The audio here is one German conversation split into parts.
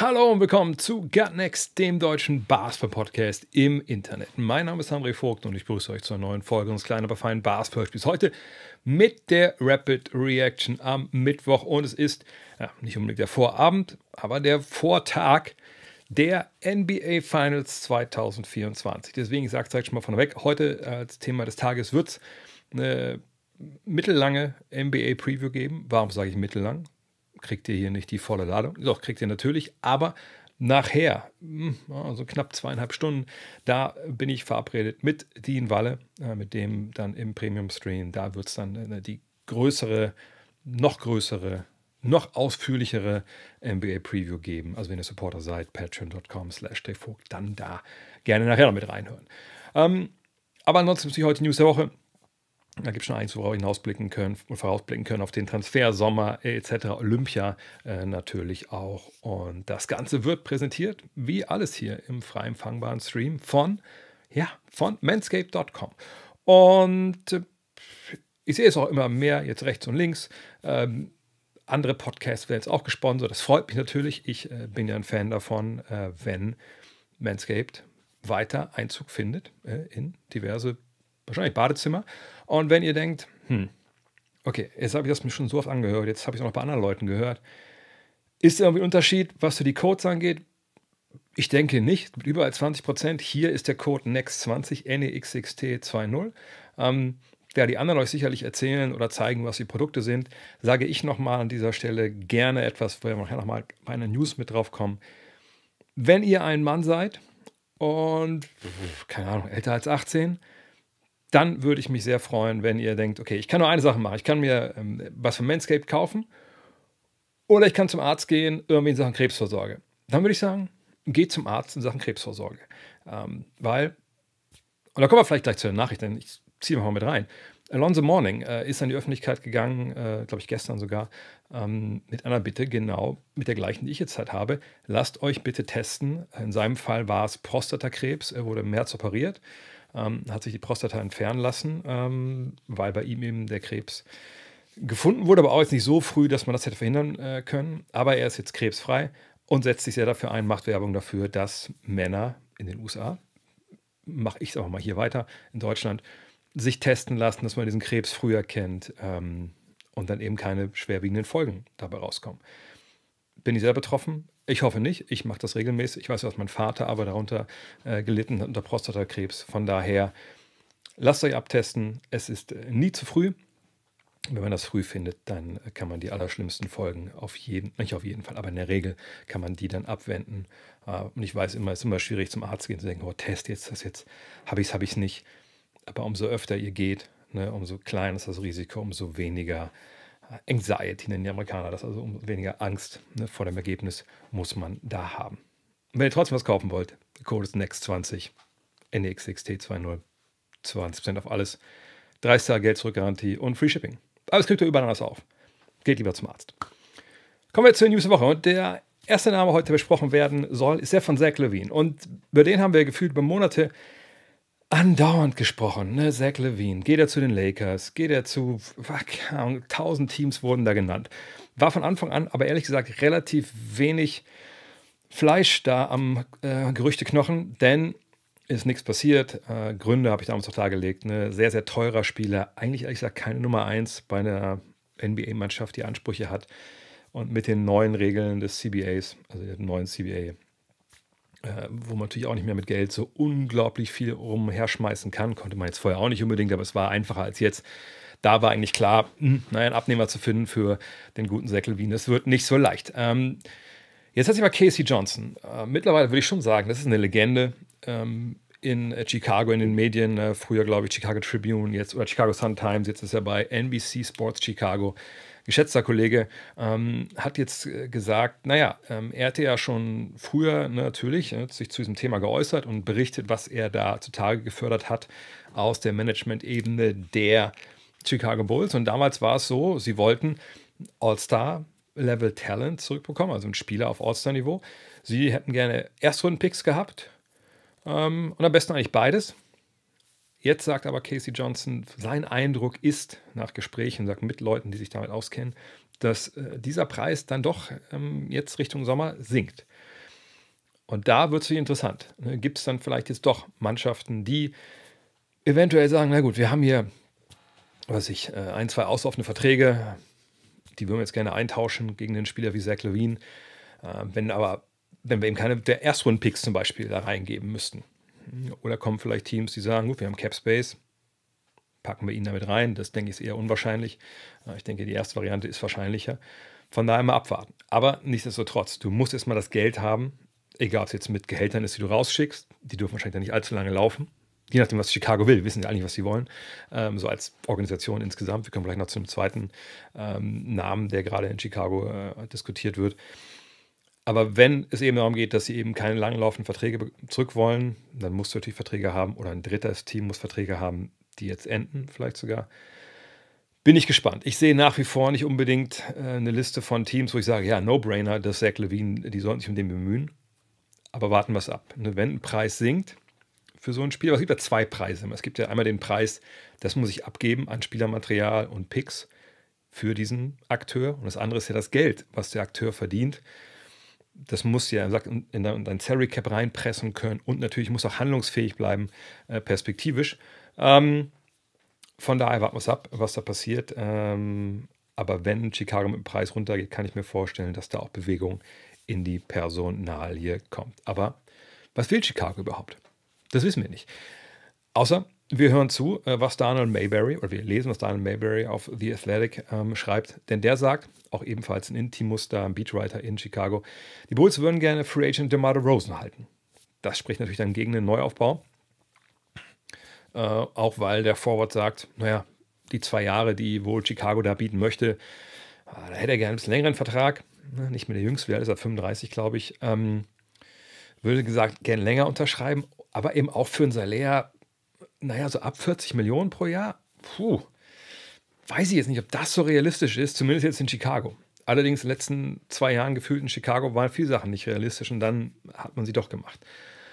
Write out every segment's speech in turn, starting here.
Hallo und willkommen zu Gut Next, dem deutschen Basketball-Podcast im Internet. Mein Name ist Henry Vogt und ich begrüße euch zur neuen Folge unseres kleinen, aber feinen Basketball-Spiels. Heute mit der Rapid Reaction am Mittwoch und es ist ja, nicht unbedingt der Vorabend, aber der Vortag der NBA Finals 2024. Deswegen sagt es halt schon mal vorneweg: heute äh, als Thema des Tages wird es eine mittellange NBA-Preview geben. Warum sage ich mittellang? kriegt ihr hier nicht die volle Ladung. Doch, kriegt ihr natürlich, aber nachher, hm, also knapp zweieinhalb Stunden, da bin ich verabredet mit Dean Walle, äh, mit dem dann im Premium-Stream. Da wird es dann äh, die größere, noch größere, noch ausführlichere NBA-Preview geben. Also wenn ihr Supporter seid, patreon.com slash dann da gerne nachher noch mit reinhören. Ähm, aber ansonsten natürlich heute News der Woche da gibt es schon eins, worauf ich hinausblicken können und vorausblicken können auf den Transfer, Sommer etc., Olympia äh, natürlich auch. Und das Ganze wird präsentiert, wie alles hier im frei empfangbaren Stream von, ja, von manscape.com. Und äh, ich sehe es auch immer mehr, jetzt rechts und links. Ähm, andere Podcasts werden jetzt auch gesponsert. Das freut mich natürlich. Ich äh, bin ja ein Fan davon, äh, wenn Manscaped weiter Einzug findet äh, in diverse Podcasts wahrscheinlich Badezimmer. Und wenn ihr denkt, hm, okay, jetzt habe ich das mir schon so oft angehört, jetzt habe ich es auch noch bei anderen Leuten gehört. Ist irgendwie ein Unterschied, was für die Codes angeht? Ich denke nicht, mit überall 20%. Prozent. Hier ist der Code NEX20, NEXXT20. Ähm, ja, die anderen euch sicherlich erzählen oder zeigen, was die Produkte sind, sage ich nochmal an dieser Stelle gerne etwas, wo wir nachher nochmal bei einer News mit drauf kommen. Wenn ihr ein Mann seid und, keine Ahnung, älter als 18 dann würde ich mich sehr freuen, wenn ihr denkt, okay, ich kann nur eine Sache machen. Ich kann mir ähm, was von Manscaped kaufen oder ich kann zum Arzt gehen, irgendwie in Sachen Krebsvorsorge. Dann würde ich sagen, geht zum Arzt in Sachen Krebsvorsorge. Ähm, weil, und da kommen wir vielleicht gleich zu den Nachrichten, ich ziehe mal mit rein. Alonso Morning äh, ist an die Öffentlichkeit gegangen, äh, glaube ich gestern sogar, ähm, mit einer Bitte, genau mit der gleichen, die ich jetzt halt habe. Lasst euch bitte testen. In seinem Fall war es Prostatakrebs, er wurde im März operiert ähm, hat sich die Prostata entfernen lassen, ähm, weil bei ihm eben der Krebs gefunden wurde, aber auch jetzt nicht so früh, dass man das hätte verhindern äh, können. Aber er ist jetzt krebsfrei und setzt sich sehr dafür ein, macht Werbung dafür, dass Männer in den USA, mache ich es auch mal hier weiter, in Deutschland, sich testen lassen, dass man diesen Krebs früher kennt ähm, und dann eben keine schwerwiegenden Folgen dabei rauskommen. Bin ich sehr betroffen? Ich hoffe nicht. Ich mache das regelmäßig. Ich weiß, dass mein Vater aber darunter äh, gelitten hat, unter Prostatakrebs. Von daher, lasst euch abtesten. Es ist äh, nie zu früh. Wenn man das früh findet, dann äh, kann man die allerschlimmsten Folgen auf jeden, nicht auf jeden Fall, aber in der Regel kann man die dann abwenden. Äh, und ich weiß immer, es ist immer schwierig zum Arzt gehen zu denken, oh, Test jetzt, das jetzt, habe ich es, habe ich es nicht. Aber umso öfter ihr geht, ne, umso kleiner ist das Risiko, umso weniger Anxiety nennen die Amerikaner das, also um weniger Angst ne, vor dem Ergebnis muss man da haben. Und wenn ihr trotzdem was kaufen wollt, der Code ist NEXT20, NEXXT20, 20% auf alles, 30 Tage Geld zurück Garantie und Free Shipping. Alles kriegt ihr überall anders auf. Geht lieber zum Arzt. Kommen wir zur News der Woche und der erste Name der heute besprochen werden soll, ist der von Zach Levine. Und über den haben wir gefühlt über Monate andauernd gesprochen. Ne? Zach Levine, geht er zu den Lakers, geht er zu, tausend Teams wurden da genannt. War von Anfang an, aber ehrlich gesagt, relativ wenig Fleisch da am äh, Gerüchteknochen, denn ist nichts passiert. Äh, Gründe habe ich damals auch dargelegt. Ne? Sehr, sehr teurer Spieler. Eigentlich ehrlich gesagt keine Nummer eins bei einer NBA-Mannschaft, die Ansprüche hat. Und mit den neuen Regeln des CBAs, also der neuen CBA, äh, wo man natürlich auch nicht mehr mit Geld so unglaublich viel rumherschmeißen kann. Konnte man jetzt vorher auch nicht unbedingt, aber es war einfacher als jetzt. Da war eigentlich klar, mh, hm, naja, einen Abnehmer zu finden für den guten Säckel Wien. Das wird nicht so leicht. Ähm, jetzt hat sich mal Casey Johnson. Äh, mittlerweile würde ich schon sagen, das ist eine Legende. Ähm, in äh, Chicago in den Medien, äh, früher glaube ich Chicago Tribune, jetzt oder Chicago Sun Times, jetzt ist er bei NBC Sports Chicago geschätzter Kollege, ähm, hat jetzt äh, gesagt, naja, ähm, er hatte ja schon früher ne, natürlich ne, sich zu diesem Thema geäußert und berichtet, was er da zutage gefördert hat aus der Management-Ebene der Chicago Bulls. Und damals war es so, sie wollten All-Star Level Talent zurückbekommen, also einen Spieler auf All-Star-Niveau. Sie hätten gerne Erstrunden-Picks gehabt ähm, und am besten eigentlich beides. Jetzt sagt aber Casey Johnson, sein Eindruck ist nach Gesprächen, sagt mit Leuten, die sich damit auskennen, dass äh, dieser Preis dann doch ähm, jetzt Richtung Sommer sinkt. Und da wird es interessant. Ne? Gibt es dann vielleicht jetzt doch Mannschaften, die eventuell sagen, na gut, wir haben hier, was ich, äh, ein, zwei auslaufende Verträge, die würden wir jetzt gerne eintauschen gegen einen Spieler wie Zach Levine. Äh, wenn aber, wenn wir eben keine der Erstrunden-Picks zum Beispiel da reingeben müssten, oder kommen vielleicht Teams, die sagen, gut, wir haben Cap Space, packen wir ihn damit rein. Das denke ich ist eher unwahrscheinlich. Ich denke, die erste Variante ist wahrscheinlicher. Von daher mal abwarten. Aber nichtsdestotrotz, du musst erstmal das Geld haben, egal ob es jetzt mit Gehältern ist, die du rausschickst, die dürfen wahrscheinlich nicht allzu lange laufen. Je nachdem, was Chicago will, wissen sie eigentlich, was sie wollen. Ähm, so als Organisation insgesamt. Wir kommen vielleicht noch zu einem zweiten ähm, Namen, der gerade in Chicago äh, diskutiert wird. Aber wenn es eben darum geht, dass sie eben keine langlaufenden Verträge zurück wollen, dann musst du natürlich Verträge haben oder ein drittes Team muss Verträge haben, die jetzt enden, vielleicht sogar. Bin ich gespannt. Ich sehe nach wie vor nicht unbedingt äh, eine Liste von Teams, wo ich sage, ja, No-Brainer, das Zach Levine, die sollten sich um den bemühen. Aber warten wir es ab. Ne, wenn ein Preis sinkt für so ein Spiel, aber es gibt ja zwei Preise. Es gibt ja einmal den Preis, das muss ich abgeben an Spielermaterial und Picks für diesen Akteur. Und das andere ist ja das Geld, was der Akteur verdient das muss ja in dein Salary Cap reinpressen können und natürlich muss auch handlungsfähig bleiben, äh, perspektivisch. Ähm, von daher warten wir es ab, was da passiert. Ähm, aber wenn Chicago mit dem Preis runtergeht, kann ich mir vorstellen, dass da auch Bewegung in die Personalie kommt. Aber was will Chicago überhaupt? Das wissen wir nicht. Außer, wir hören zu, äh, was Daniel Mayberry, oder wir lesen, was Daniel Mayberry auf The Athletic ähm, schreibt, denn der sagt, auch ebenfalls ein Intimuster, ein Beatwriter in Chicago, die Bulls würden gerne Free Agent DeMar Rosen halten. Das spricht natürlich dann gegen den Neuaufbau, äh, auch weil der Forward sagt, naja, die zwei Jahre, die wohl Chicago da bieten möchte, ah, da hätte er gerne einen bisschen längeren Vertrag, nicht mehr der jüngste, der ist er, 35 glaube ich, ähm, würde gesagt, gern länger unterschreiben, aber eben auch für ein Salär, naja, so ab 40 Millionen pro Jahr, puh, weiß ich jetzt nicht, ob das so realistisch ist, zumindest jetzt in Chicago. Allerdings in den letzten zwei Jahren gefühlt in Chicago waren viele Sachen nicht realistisch und dann hat man sie doch gemacht.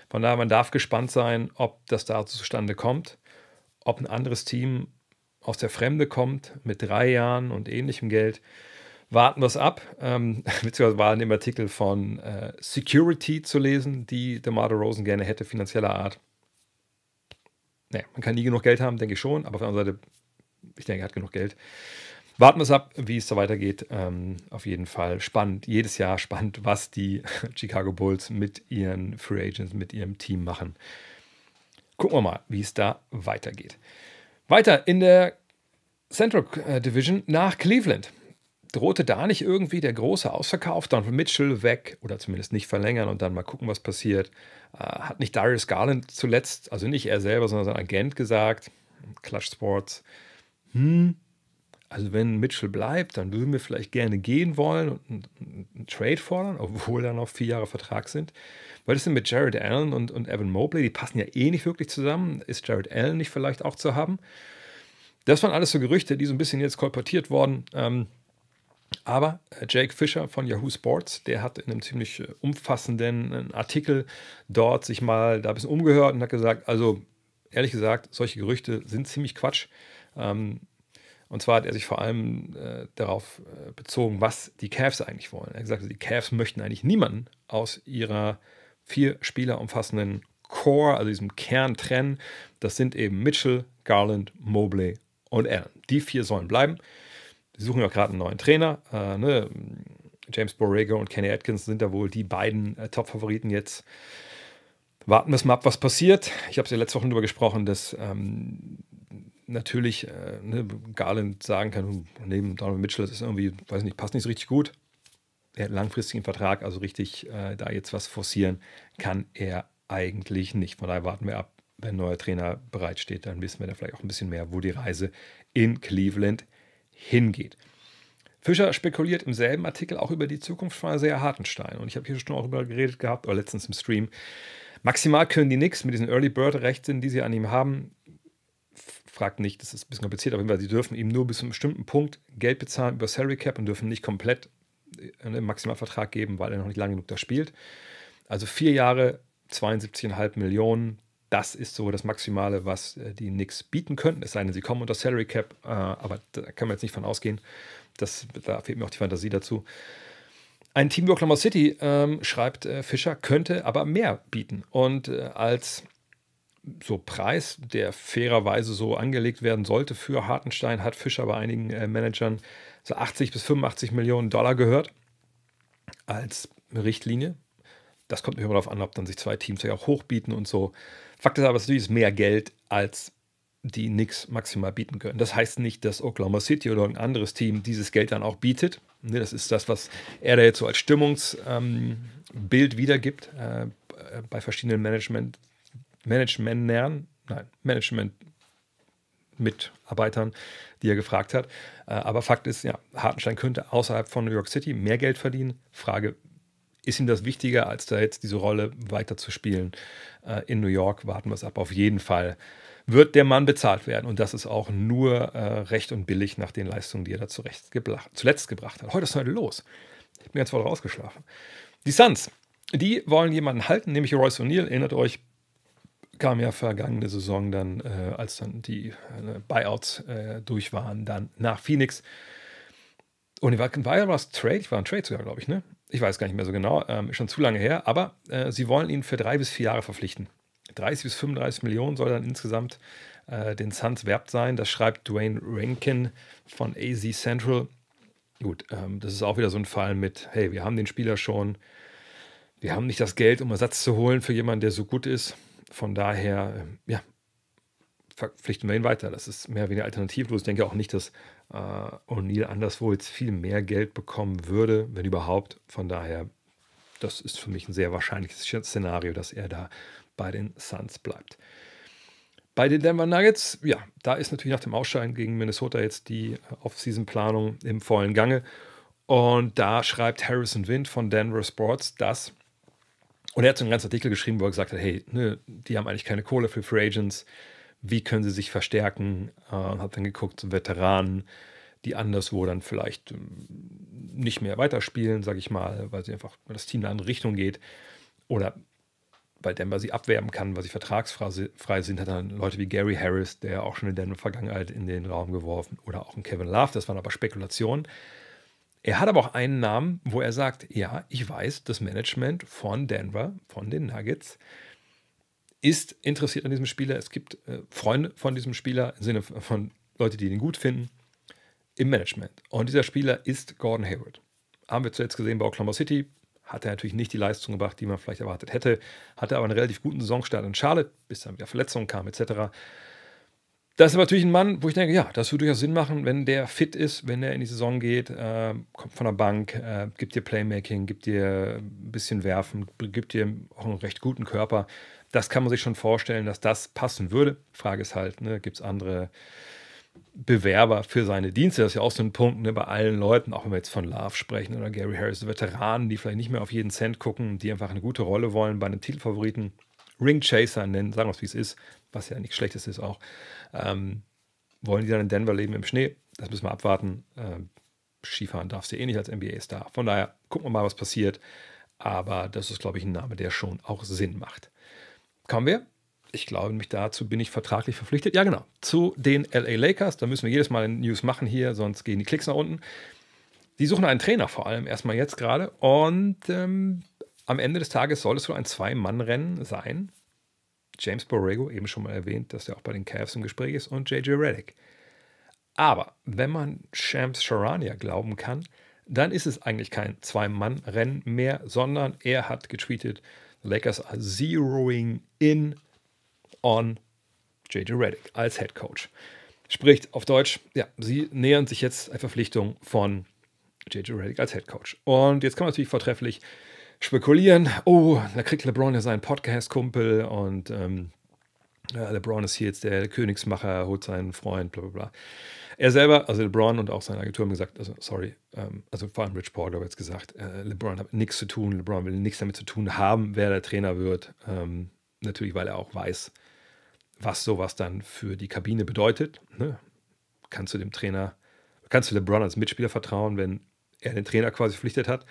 Von daher, man darf gespannt sein, ob das dazu zustande kommt, ob ein anderes Team aus der Fremde kommt mit drei Jahren und ähnlichem Geld. Warten wir es ab. Ähm, beziehungsweise war in dem Artikel von äh, Security zu lesen, die DeMar Rosen gerne hätte, finanzieller Art nee, man kann nie genug Geld haben, denke ich schon, aber auf der anderen Seite, ich denke, er hat genug Geld. Warten wir es ab, wie es da weitergeht. Ähm, auf jeden Fall spannend, jedes Jahr spannend, was die Chicago Bulls mit ihren Free Agents, mit ihrem Team machen. Gucken wir mal, wie es da weitergeht. Weiter in der Central äh, Division nach Cleveland drohte da nicht irgendwie der große Ausverkauf? dann Mitchell weg oder zumindest nicht verlängern und dann mal gucken, was passiert. Äh, hat nicht Darius Garland zuletzt, also nicht er selber, sondern sein Agent gesagt, Clutch Sports, hm, also wenn Mitchell bleibt, dann würden wir vielleicht gerne gehen wollen und einen, einen Trade fordern, obwohl da noch vier Jahre Vertrag sind. Weil das sind mit Jared Allen und, und Evan Mobley, die passen ja eh nicht wirklich zusammen. Ist Jared Allen nicht vielleicht auch zu haben? Das waren alles so Gerüchte, die so ein bisschen jetzt kolportiert worden. Ähm, aber äh, Jake Fischer von Yahoo Sports, der hat in einem ziemlich äh, umfassenden äh, Artikel dort sich mal da ein bisschen umgehört und hat gesagt, also ehrlich gesagt, solche Gerüchte sind ziemlich Quatsch. Ähm, und zwar hat er sich vor allem darauf bezogen, was die Cavs eigentlich wollen. Er hat gesagt, also, die Cavs möchten eigentlich niemanden aus ihrer vier Spieler umfassenden Core, also diesem Kern trennen. Das sind eben Mitchell, Garland, Mobley und Allen. Die vier sollen bleiben. Sie suchen ja gerade einen neuen Trainer. Äh, ne? James Borrego und Kenny Atkins sind da wohl die beiden äh, Top-Favoriten jetzt. Warten wir es mal ab, was passiert. Ich habe es ja letzte Woche darüber gesprochen, dass ähm, natürlich äh, ne, Garland sagen kann, oh, neben Donald Mitchell, das ist irgendwie, weiß nicht, passt nicht so richtig gut. Er hat langfristigen Vertrag, also richtig äh, da jetzt was forcieren kann er eigentlich nicht. Von daher warten wir ab, wenn ein neuer Trainer bereitsteht, dann wissen wir da vielleicht auch ein bisschen mehr, wo die Reise in Cleveland ist hingeht. Fischer spekuliert im selben Artikel auch über die Zukunft von Isaiah Hartenstein. Und ich habe hier schon auch darüber geredet gehabt, oder letztens im Stream. Maximal können die nichts mit diesen Early Bird Rechten, die sie an ihm haben. Fragt nicht, das ist ein bisschen kompliziert, aber sie dürfen ihm nur bis zu einem bestimmten Punkt Geld bezahlen über Salary Cap und dürfen nicht komplett äh, einen Maximalvertrag geben, weil er noch nicht lange genug da spielt. Also vier Jahre, 72,5 Millionen das ist so das Maximale, was äh, die Knicks bieten könnten. Es sei denn, sie kommen unter Salary Cap, äh, aber da kann man jetzt nicht von ausgehen. Das, da fehlt mir auch die Fantasie dazu. Ein Team wie Oklahoma City, ähm, schreibt äh, Fischer, könnte aber mehr bieten. Und äh, als so Preis, der fairerweise so angelegt werden sollte für Hartenstein, hat Fischer bei einigen äh, Managern so 80 bis 85 Millionen Dollar gehört als Richtlinie. Das kommt nicht immer darauf an, ob dann sich zwei Teams ja auch hochbieten und so. Fakt ist aber, es ist mehr Geld, als die Nix maximal bieten können. Das heißt nicht, dass Oklahoma City oder ein anderes Team dieses Geld dann auch bietet. Ne, das ist das, was er da jetzt so als Stimmungsbild ähm, wiedergibt äh, bei verschiedenen Management, Managementern, nein, Management Mitarbeitern, die er gefragt hat. Äh, aber Fakt ist, ja, Hartenstein könnte außerhalb von New York City mehr Geld verdienen. Frage, ist ihm das wichtiger, als da jetzt diese Rolle weiter zu spielen? äh, in New York, warten wir es ab. Auf jeden Fall wird der Mann bezahlt werden. Und das ist auch nur äh, recht und billig nach den Leistungen, die er da zuletzt gebracht hat. Heute ist heute los. Ich bin ganz voll rausgeschlafen. Die Suns, die wollen jemanden halten, nämlich Royce O'Neill. Erinnert euch, kam ja vergangene Saison dann, äh, als dann die äh, Buyouts äh, durch waren, dann nach Phoenix. Und war, war ja was Trade, ich war ein Trade sogar, glaube ich, ne? ich weiß gar nicht mehr so genau, ähm, schon zu lange her, aber äh, sie wollen ihn für drei bis vier Jahre verpflichten. 30 bis 35 Millionen soll dann insgesamt äh, den Suns werbt sein. Das schreibt Dwayne Rankin von AZ Central. Gut, ähm, das ist auch wieder so ein Fall mit, hey, wir haben den Spieler schon, wir haben nicht das Geld, um Ersatz zu holen für jemanden, der so gut ist. Von daher, ähm, ja, verpflichten wir ihn weiter. Das ist mehr oder weniger alternativlos. Ich denke auch nicht, dass äh, O'Neill anderswo jetzt viel mehr Geld bekommen würde, wenn überhaupt. Von daher, das ist für mich ein sehr wahrscheinliches Szenario, dass er da bei den Suns bleibt. Bei den Denver Nuggets, ja, da ist natürlich nach dem Ausscheiden gegen Minnesota jetzt die äh, Off-Season-Planung im vollen Gange. Und da schreibt Harrison Wind von Denver Sports, dass, und er hat so einen ganzen Artikel geschrieben, wo er gesagt hat, hey, ne, die haben eigentlich keine Kohle für Free Agents wie können sie sich verstärken äh, und habe dann geguckt, Veteranen, die anderswo dann vielleicht ähm, nicht mehr weiterspielen, sage ich mal, weil sie einfach weil das Team in eine andere Richtung geht oder weil Denver sie abwerben kann, weil sie vertragsfrei sind, hat dann Leute wie Gary Harris, der auch schon in der Vergangenheit in den Raum geworfen oder auch ein Kevin Love, das waren aber Spekulationen. Er hat aber auch einen Namen, wo er sagt, ja, ich weiß, das Management von Denver, von den Nuggets, ist interessiert an diesem Spieler. Es gibt äh, Freunde von diesem Spieler im Sinne von Leute, die ihn gut finden im Management. Und dieser Spieler ist Gordon Hayward. Haben wir zuletzt gesehen bei Oklahoma City. Hat er natürlich nicht die Leistung gebracht, die man vielleicht erwartet hätte. Hatte aber einen relativ guten Saisonstart in Charlotte, bis dann wieder Verletzungen kamen etc. Das ist aber natürlich ein Mann, wo ich denke, ja, das würde durchaus Sinn machen, wenn der fit ist, wenn er in die Saison geht, äh, kommt von der Bank, äh, gibt dir Playmaking, gibt dir ein bisschen Werfen, gibt dir auch einen recht guten Körper das kann man sich schon vorstellen, dass das passen würde. Frage ist halt, ne, gibt es andere Bewerber für seine Dienste? Das ist ja auch so ein Punkt ne, bei allen Leuten, auch wenn wir jetzt von Love sprechen oder Gary Harris, Veteranen, die vielleicht nicht mehr auf jeden Cent gucken, die einfach eine gute Rolle wollen bei einem Titelfavoriten. Ring Chaser nennen, sagen wir es wie es ist, was ja nichts Schlechtes ist auch. Ähm, wollen die dann in Denver leben im Schnee? Das müssen wir abwarten. Ähm, Skifahren darfst du eh nicht als NBA-Star. Von daher gucken wir mal, was passiert. Aber das ist, glaube ich, ein Name, der schon auch Sinn macht. Kommen wir. Ich glaube, mich dazu bin ich vertraglich verpflichtet. Ja, genau. Zu den LA Lakers. Da müssen wir jedes Mal ein News machen hier, sonst gehen die Klicks nach unten. Die suchen einen Trainer vor allem, erstmal jetzt gerade. Und ähm, am Ende des Tages soll es wohl ein Zwei-Mann-Rennen sein. James Borrego, eben schon mal erwähnt, dass er auch bei den Cavs im Gespräch ist, und JJ Reddick. Aber wenn man Shams Sharania glauben kann, dann ist es eigentlich kein Zwei-Mann-Rennen mehr, sondern er hat getweetet, Lakers are zeroing in on JJ Redick als Head Coach. Spricht auf Deutsch, ja, sie nähern sich jetzt einer Verpflichtung von JJ Redick als Head Coach. Und jetzt kann man natürlich vortrefflich spekulieren. Oh, da kriegt LeBron ja seinen Podcast-Kumpel und ähm, LeBron ist hier jetzt der Königsmacher, holt seinen Freund, bla bla bla. Er selber, also LeBron und auch seine Agentur haben gesagt, also sorry, ähm, also vor allem Rich Paul, glaube ich, jetzt gesagt, äh, LeBron hat nichts zu tun, LeBron will nichts damit zu tun haben, wer der Trainer wird. Ähm, natürlich, weil er auch weiß, was sowas dann für die Kabine bedeutet. Ne? Kannst du dem Trainer, kannst du LeBron als Mitspieler vertrauen, wenn er den Trainer quasi verpflichtet hat?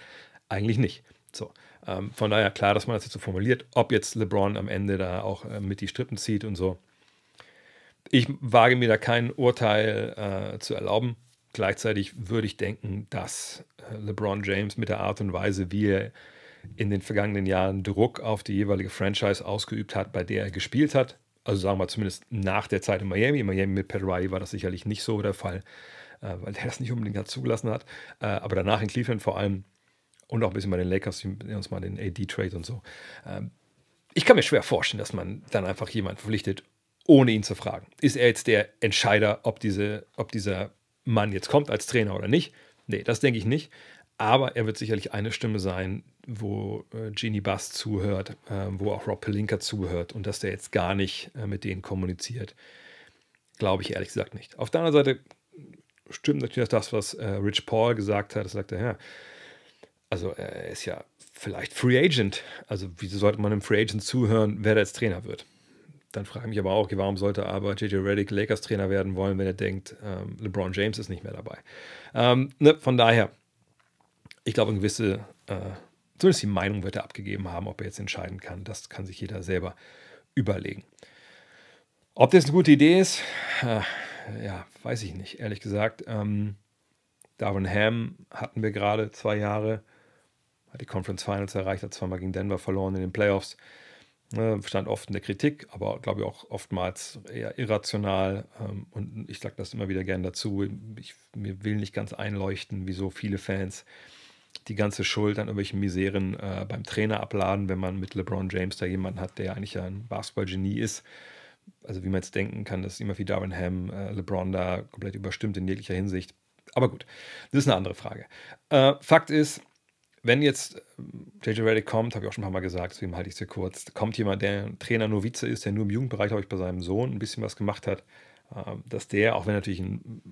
Eigentlich nicht. So, ähm, von daher klar, dass man das jetzt so formuliert, ob jetzt LeBron am Ende da auch äh, mit die Strippen zieht und so ich wage mir da kein Urteil äh, zu erlauben. Gleichzeitig würde ich denken, dass äh, LeBron James mit der Art und Weise, wie er in den vergangenen Jahren Druck auf die jeweilige Franchise ausgeübt hat, bei der er gespielt hat, also sagen wir zumindest nach der Zeit in Miami. In Miami mit Pat Riley war das sicherlich nicht so der Fall, äh, weil der das nicht unbedingt hat zugelassen hat. Äh, aber danach in Cleveland vor allem und auch ein bisschen bei den Lakers, uns mal den AD-Trade und so. Ähm, ich kann mir schwer vorstellen, dass man dann einfach jemanden verpflichtet, ohne ihn zu fragen. Ist er jetzt der Entscheider, ob, diese, ob dieser Mann jetzt kommt als Trainer oder nicht? Nee, das denke ich nicht. Aber er wird sicherlich eine Stimme sein, wo äh, Genie Bass zuhört, äh, wo auch Rob Pelinka zuhört und dass der jetzt gar nicht äh, mit denen kommuniziert, glaube ich ehrlich gesagt nicht. Auf der anderen Seite stimmt natürlich das, was äh, Rich Paul gesagt hat. Er sagt ja, also er ist ja vielleicht Free Agent. Also wieso sollte man einem Free Agent zuhören, wer da jetzt Trainer wird? Dann frage ich mich aber auch, okay, warum sollte aber JJ Reddick Lakers Trainer werden wollen, wenn er denkt, ähm, LeBron James ist nicht mehr dabei. Ähm, ne, von daher, ich glaube, eine gewisse, äh, zumindest die Meinung wird er abgegeben haben, ob er jetzt entscheiden kann. Das kann sich jeder selber überlegen. Ob das eine gute Idee ist, äh, ja, weiß ich nicht, ehrlich gesagt. Ähm, Darwin Ham hatten wir gerade zwei Jahre, hat die Conference Finals erreicht, hat zweimal gegen Denver verloren in den Playoffs. Ne, stand oft in der Kritik, aber glaube ich auch oftmals eher irrational. Ähm, und ich sage das immer wieder gern dazu. Ich, mir will nicht ganz einleuchten, wieso viele Fans die ganze Schuld an irgendwelchen Miseren äh, beim Trainer abladen, wenn man mit LeBron James da jemanden hat, der eigentlich ja ein Basketballgenie ist. Also wie man jetzt denken kann, dass immer wie Darwin Ham äh, LeBron da komplett überstimmt in jeglicher Hinsicht. Aber gut, das ist eine andere Frage. Äh, Fakt ist, wenn jetzt ähm, JJ Reddick kommt, habe ich auch schon ein paar Mal gesagt, deswegen halte ich es hier kurz, kommt jemand, der Trainer nur Vize ist, der nur im Jugendbereich, glaube ich, bei seinem Sohn ein bisschen was gemacht hat, ähm, dass der, auch wenn er natürlich ein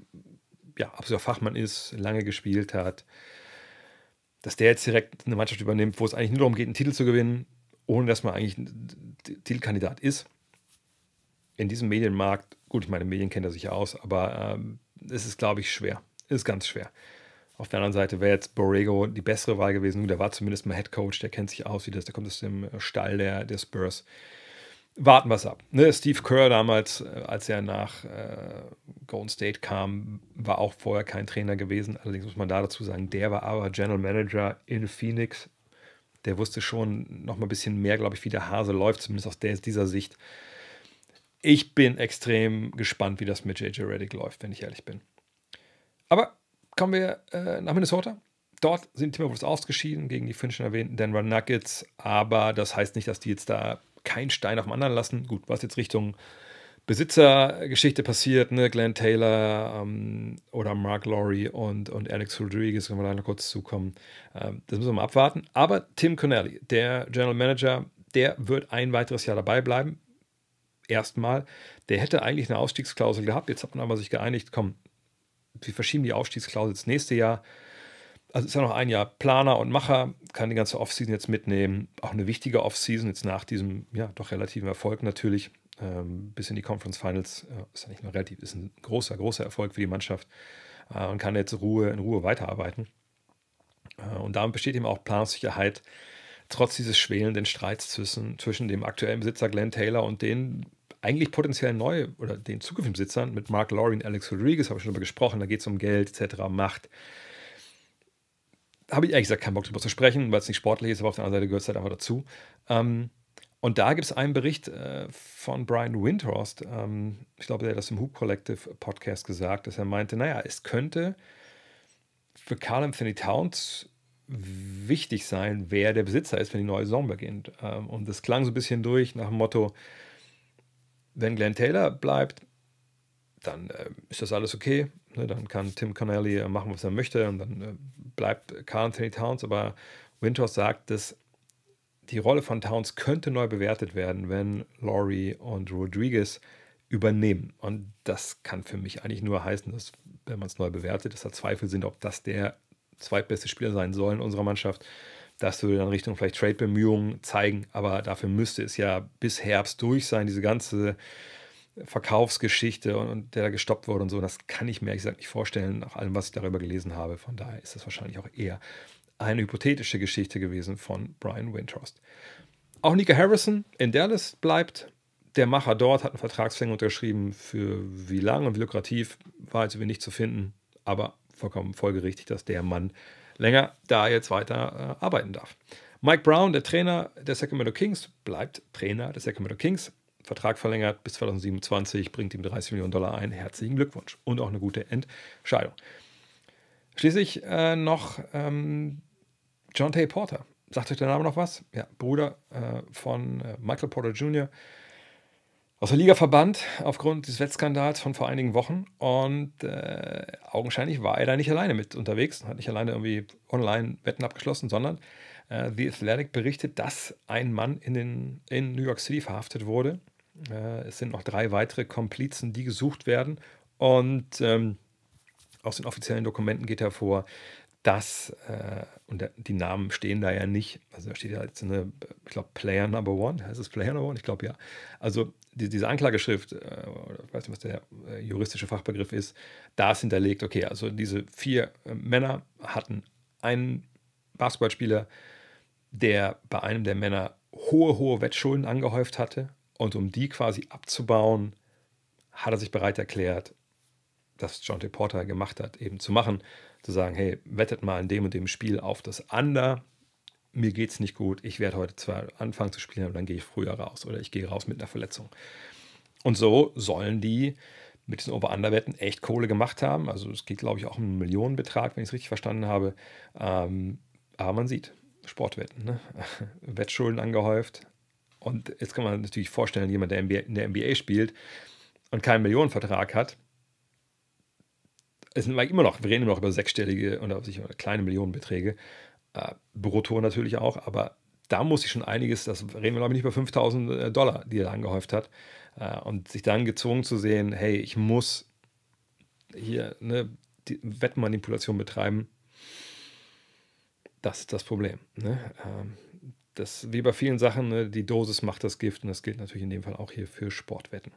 ja, absoluter Fachmann ist, lange gespielt hat, dass der jetzt direkt eine Mannschaft übernimmt, wo es eigentlich nur darum geht, einen Titel zu gewinnen, ohne dass man eigentlich ein Titelkandidat ist. In diesem Medienmarkt, gut, ich meine, Medien kennt er sich aus, aber ähm, es ist, glaube ich, schwer. Es ist ganz schwer. Auf der anderen Seite wäre jetzt Borrego die bessere Wahl gewesen. Der war zumindest mal Head Coach, der kennt sich aus, wie das, der kommt aus dem äh, Stall der, der Spurs. Warten wir es ab. Ne, Steve Kerr damals, äh, als er nach äh, Golden State kam, war auch vorher kein Trainer gewesen. Allerdings muss man da dazu sagen, der war aber General Manager in Phoenix. Der wusste schon noch mal ein bisschen mehr, glaube ich, wie der Hase läuft, zumindest aus der, dieser Sicht. Ich bin extrem gespannt, wie das mit JJ Reddick läuft, wenn ich ehrlich bin. Aber kommen wir äh, nach Minnesota. Dort sind die Timberwolves ausgeschieden gegen die vorhin schon erwähnten Denver Nuggets, aber das heißt nicht, dass die jetzt da keinen Stein auf dem anderen lassen. Gut, was jetzt Richtung Besitzergeschichte passiert, ne? Glenn Taylor ähm, oder Mark Laurie und, und Alex Rodriguez, können wir da noch kurz zukommen. Ähm, das müssen wir mal abwarten. Aber Tim Connelly, der General Manager, der wird ein weiteres Jahr dabei bleiben. Erstmal. Der hätte eigentlich eine Ausstiegsklausel gehabt. Jetzt hat man aber sich geeinigt, komm, wir verschieben die Aufstiegsklausel ins nächste Jahr. Also ist ja noch ein Jahr Planer und Macher, kann die ganze Offseason jetzt mitnehmen. Auch eine wichtige Offseason jetzt nach diesem, ja, doch relativen Erfolg natürlich. Ähm, bis in die Conference Finals äh, ist ja nicht nur relativ, ist ein großer, großer Erfolg für die Mannschaft äh, und kann jetzt Ruhe, in Ruhe weiterarbeiten. Äh, und damit besteht eben auch Planungssicherheit, trotz dieses schwelenden Streits zwischen, zwischen dem aktuellen Besitzer Glenn Taylor und den eigentlich potenziell neu oder den zukünftigen mit Mark Laurie und Alex Rodriguez, habe ich schon darüber gesprochen, da geht es um Geld etc., Macht. Da Habe ich ehrlich gesagt keinen Bock darüber zu sprechen, weil es nicht sportlich ist, aber auf der anderen Seite gehört es halt einfach dazu. Ähm, und da gibt es einen Bericht äh, von Brian Windhorst, ähm, ich glaube, der hat das im Hoop Collective Podcast gesagt, dass er meinte, naja, es könnte für Carl Anthony Towns wichtig sein, wer der Besitzer ist, wenn die neue Saison beginnt. Ähm, und das klang so ein bisschen durch nach dem Motto, wenn Glenn Taylor bleibt, dann äh, ist das alles okay. Ne, dann kann Tim Connelly äh, machen, was er möchte und dann äh, bleibt Carl Anthony Towns. Aber Winters sagt, dass die Rolle von Towns könnte neu bewertet werden, wenn Laurie und Rodriguez übernehmen. Und das kann für mich eigentlich nur heißen, dass, wenn man es neu bewertet, dass da Zweifel sind, ob das der zweitbeste Spieler sein soll in unserer Mannschaft. Das würde dann Richtung vielleicht Trade-Bemühungen zeigen, aber dafür müsste es ja bis Herbst durch sein, diese ganze Verkaufsgeschichte und, und der da gestoppt wurde und so. Das kann ich mir ehrlich gesagt nicht vorstellen, nach allem, was ich darüber gelesen habe. Von daher ist das wahrscheinlich auch eher eine hypothetische Geschichte gewesen von Brian Wintrost. Auch Nika Harrison in Dallas bleibt. Der Macher dort hat einen Vertragsfänger unterschrieben. Für wie lang und wie lukrativ war jetzt irgendwie nicht zu finden. Aber vollkommen folgerichtig, dass der Mann länger da jetzt weiter äh, arbeiten darf. Mike Brown, der Trainer der Sacramento Kings, bleibt Trainer der Sacramento Kings. Vertrag verlängert bis 2027, bringt ihm 30 Millionen Dollar ein. Herzlichen Glückwunsch und auch eine gute Entscheidung. Schließlich äh, noch ähm, John Tay Porter. Sagt euch der Name noch was? Ja, Bruder äh, von äh, Michael Porter Jr., aus der Liga verbannt aufgrund des Wettskandals von vor einigen Wochen. Und äh, augenscheinlich war er da nicht alleine mit unterwegs, hat nicht alleine irgendwie online Wetten abgeschlossen, sondern äh, The Athletic berichtet, dass ein Mann in, den, in New York City verhaftet wurde. Äh, es sind noch drei weitere Komplizen, die gesucht werden. Und ähm, aus den offiziellen Dokumenten geht hervor, dass, äh, und der, die Namen stehen da ja nicht, also da steht ja jetzt eine, ich glaube, Player Number One, heißt es Player Number One? Ich glaube ja. Also die, diese Anklageschrift, äh, ich weiß nicht, was der äh, juristische Fachbegriff ist, da ist hinterlegt, okay, also diese vier äh, Männer hatten einen Basketballspieler, der bei einem der Männer hohe, hohe Wettschulden angehäuft hatte. Und um die quasi abzubauen, hat er sich bereit erklärt, das John T. Porter gemacht hat, eben zu machen, zu sagen, hey, wettet mal in dem und dem Spiel auf das Under mir geht es nicht gut, ich werde heute zwar anfangen zu spielen, aber dann gehe ich früher raus oder ich gehe raus mit einer Verletzung. Und so sollen die mit diesen Over-Under-Wetten echt Kohle gemacht haben. Also es geht, glaube ich, auch um einen Millionenbetrag, wenn ich es richtig verstanden habe. Ähm, aber man sieht, Sportwetten, ne? Wettschulden angehäuft. Und jetzt kann man natürlich vorstellen, jemand, der in der NBA spielt und keinen Millionenvertrag hat, es sind immer noch, wir reden immer noch über sechsstellige oder kleine Millionenbeträge. Äh, Brutto natürlich auch, aber da muss ich schon einiges, das reden wir glaube ich nicht über 5000 äh, Dollar, die er angehäuft hat. Äh, und sich dann gezwungen zu sehen, hey, ich muss hier eine Wettmanipulation betreiben, das ist das Problem. Ne? Ähm, das, wie bei vielen Sachen, ne, die Dosis macht das Gift und das gilt natürlich in dem Fall auch hier für Sportwetten.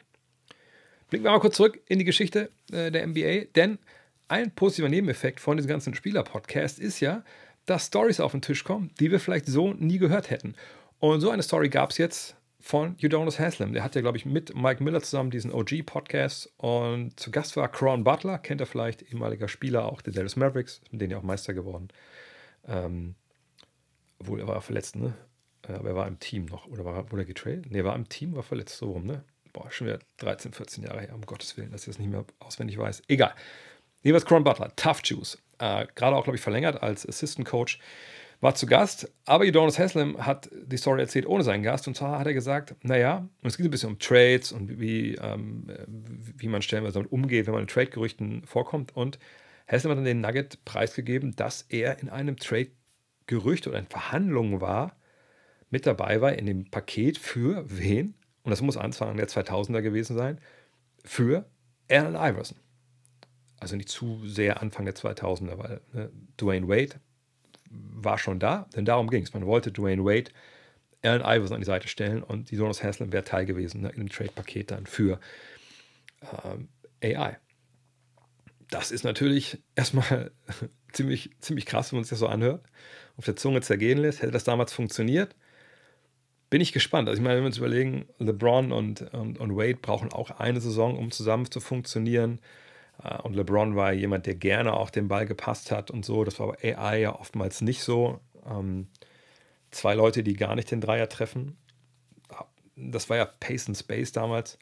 Blicken wir mal kurz zurück in die Geschichte äh, der NBA, denn ein positiver Nebeneffekt von diesem ganzen Spieler-Podcast ist ja, dass Stories auf den Tisch kommen, die wir vielleicht so nie gehört hätten. Und so eine Story gab es jetzt von Udonis Haslam. Der hat ja, glaube ich, mit Mike Miller zusammen diesen OG-Podcast. Und zu Gast war Crown Butler, kennt er vielleicht, ehemaliger Spieler auch der Dallas Mavericks, mit denen er auch Meister geworden. Ähm, obwohl er war verletzt, ne? Äh, aber er war im Team noch. Oder war wurde er getrailt? Ne, war im Team, war verletzt, so rum, ne? Boah, schon wieder 13, 14 Jahre her, um Gottes Willen, dass ich das nicht mehr auswendig weiß. Egal. Jeweils Crown Butler, Tough Juice äh, gerade auch, glaube ich, verlängert als Assistant Coach, war zu Gast. Aber Jonas Haslem hat die Story erzählt ohne seinen Gast. Und zwar hat er gesagt, naja, und es geht ein bisschen um Trades und wie, ähm, wie man stellenweise damit umgeht, wenn man in Trade-Gerüchten vorkommt. Und Haslem hat dann den Nugget preisgegeben, dass er in einem Trade-Gerücht oder in Verhandlungen war, mit dabei war in dem Paket für wen? Und das muss Anfang der 2000er gewesen sein, für Alan Iverson also nicht zu sehr Anfang der 2000er, weil ne, Dwayne Wade war schon da, denn darum ging es. Man wollte Dwayne Wade Allen Iverson an die Seite stellen und die Sonos Haslam wäre Teil gewesen ne, in dem Trade-Paket dann für ähm, AI. Das ist natürlich erstmal ziemlich, ziemlich krass, wenn man sich das so anhört, auf der Zunge zergehen lässt. Hätte das damals funktioniert, bin ich gespannt. Also ich meine, wenn wir uns überlegen, LeBron und, und, und Wade brauchen auch eine Saison, um zusammen zu funktionieren. Äh, und LeBron war jemand, der gerne auch den Ball gepasst hat und so. Das war bei AI ja oftmals nicht so. Ähm, zwei Leute, die gar nicht den Dreier treffen. Das war ja Pace and Space damals.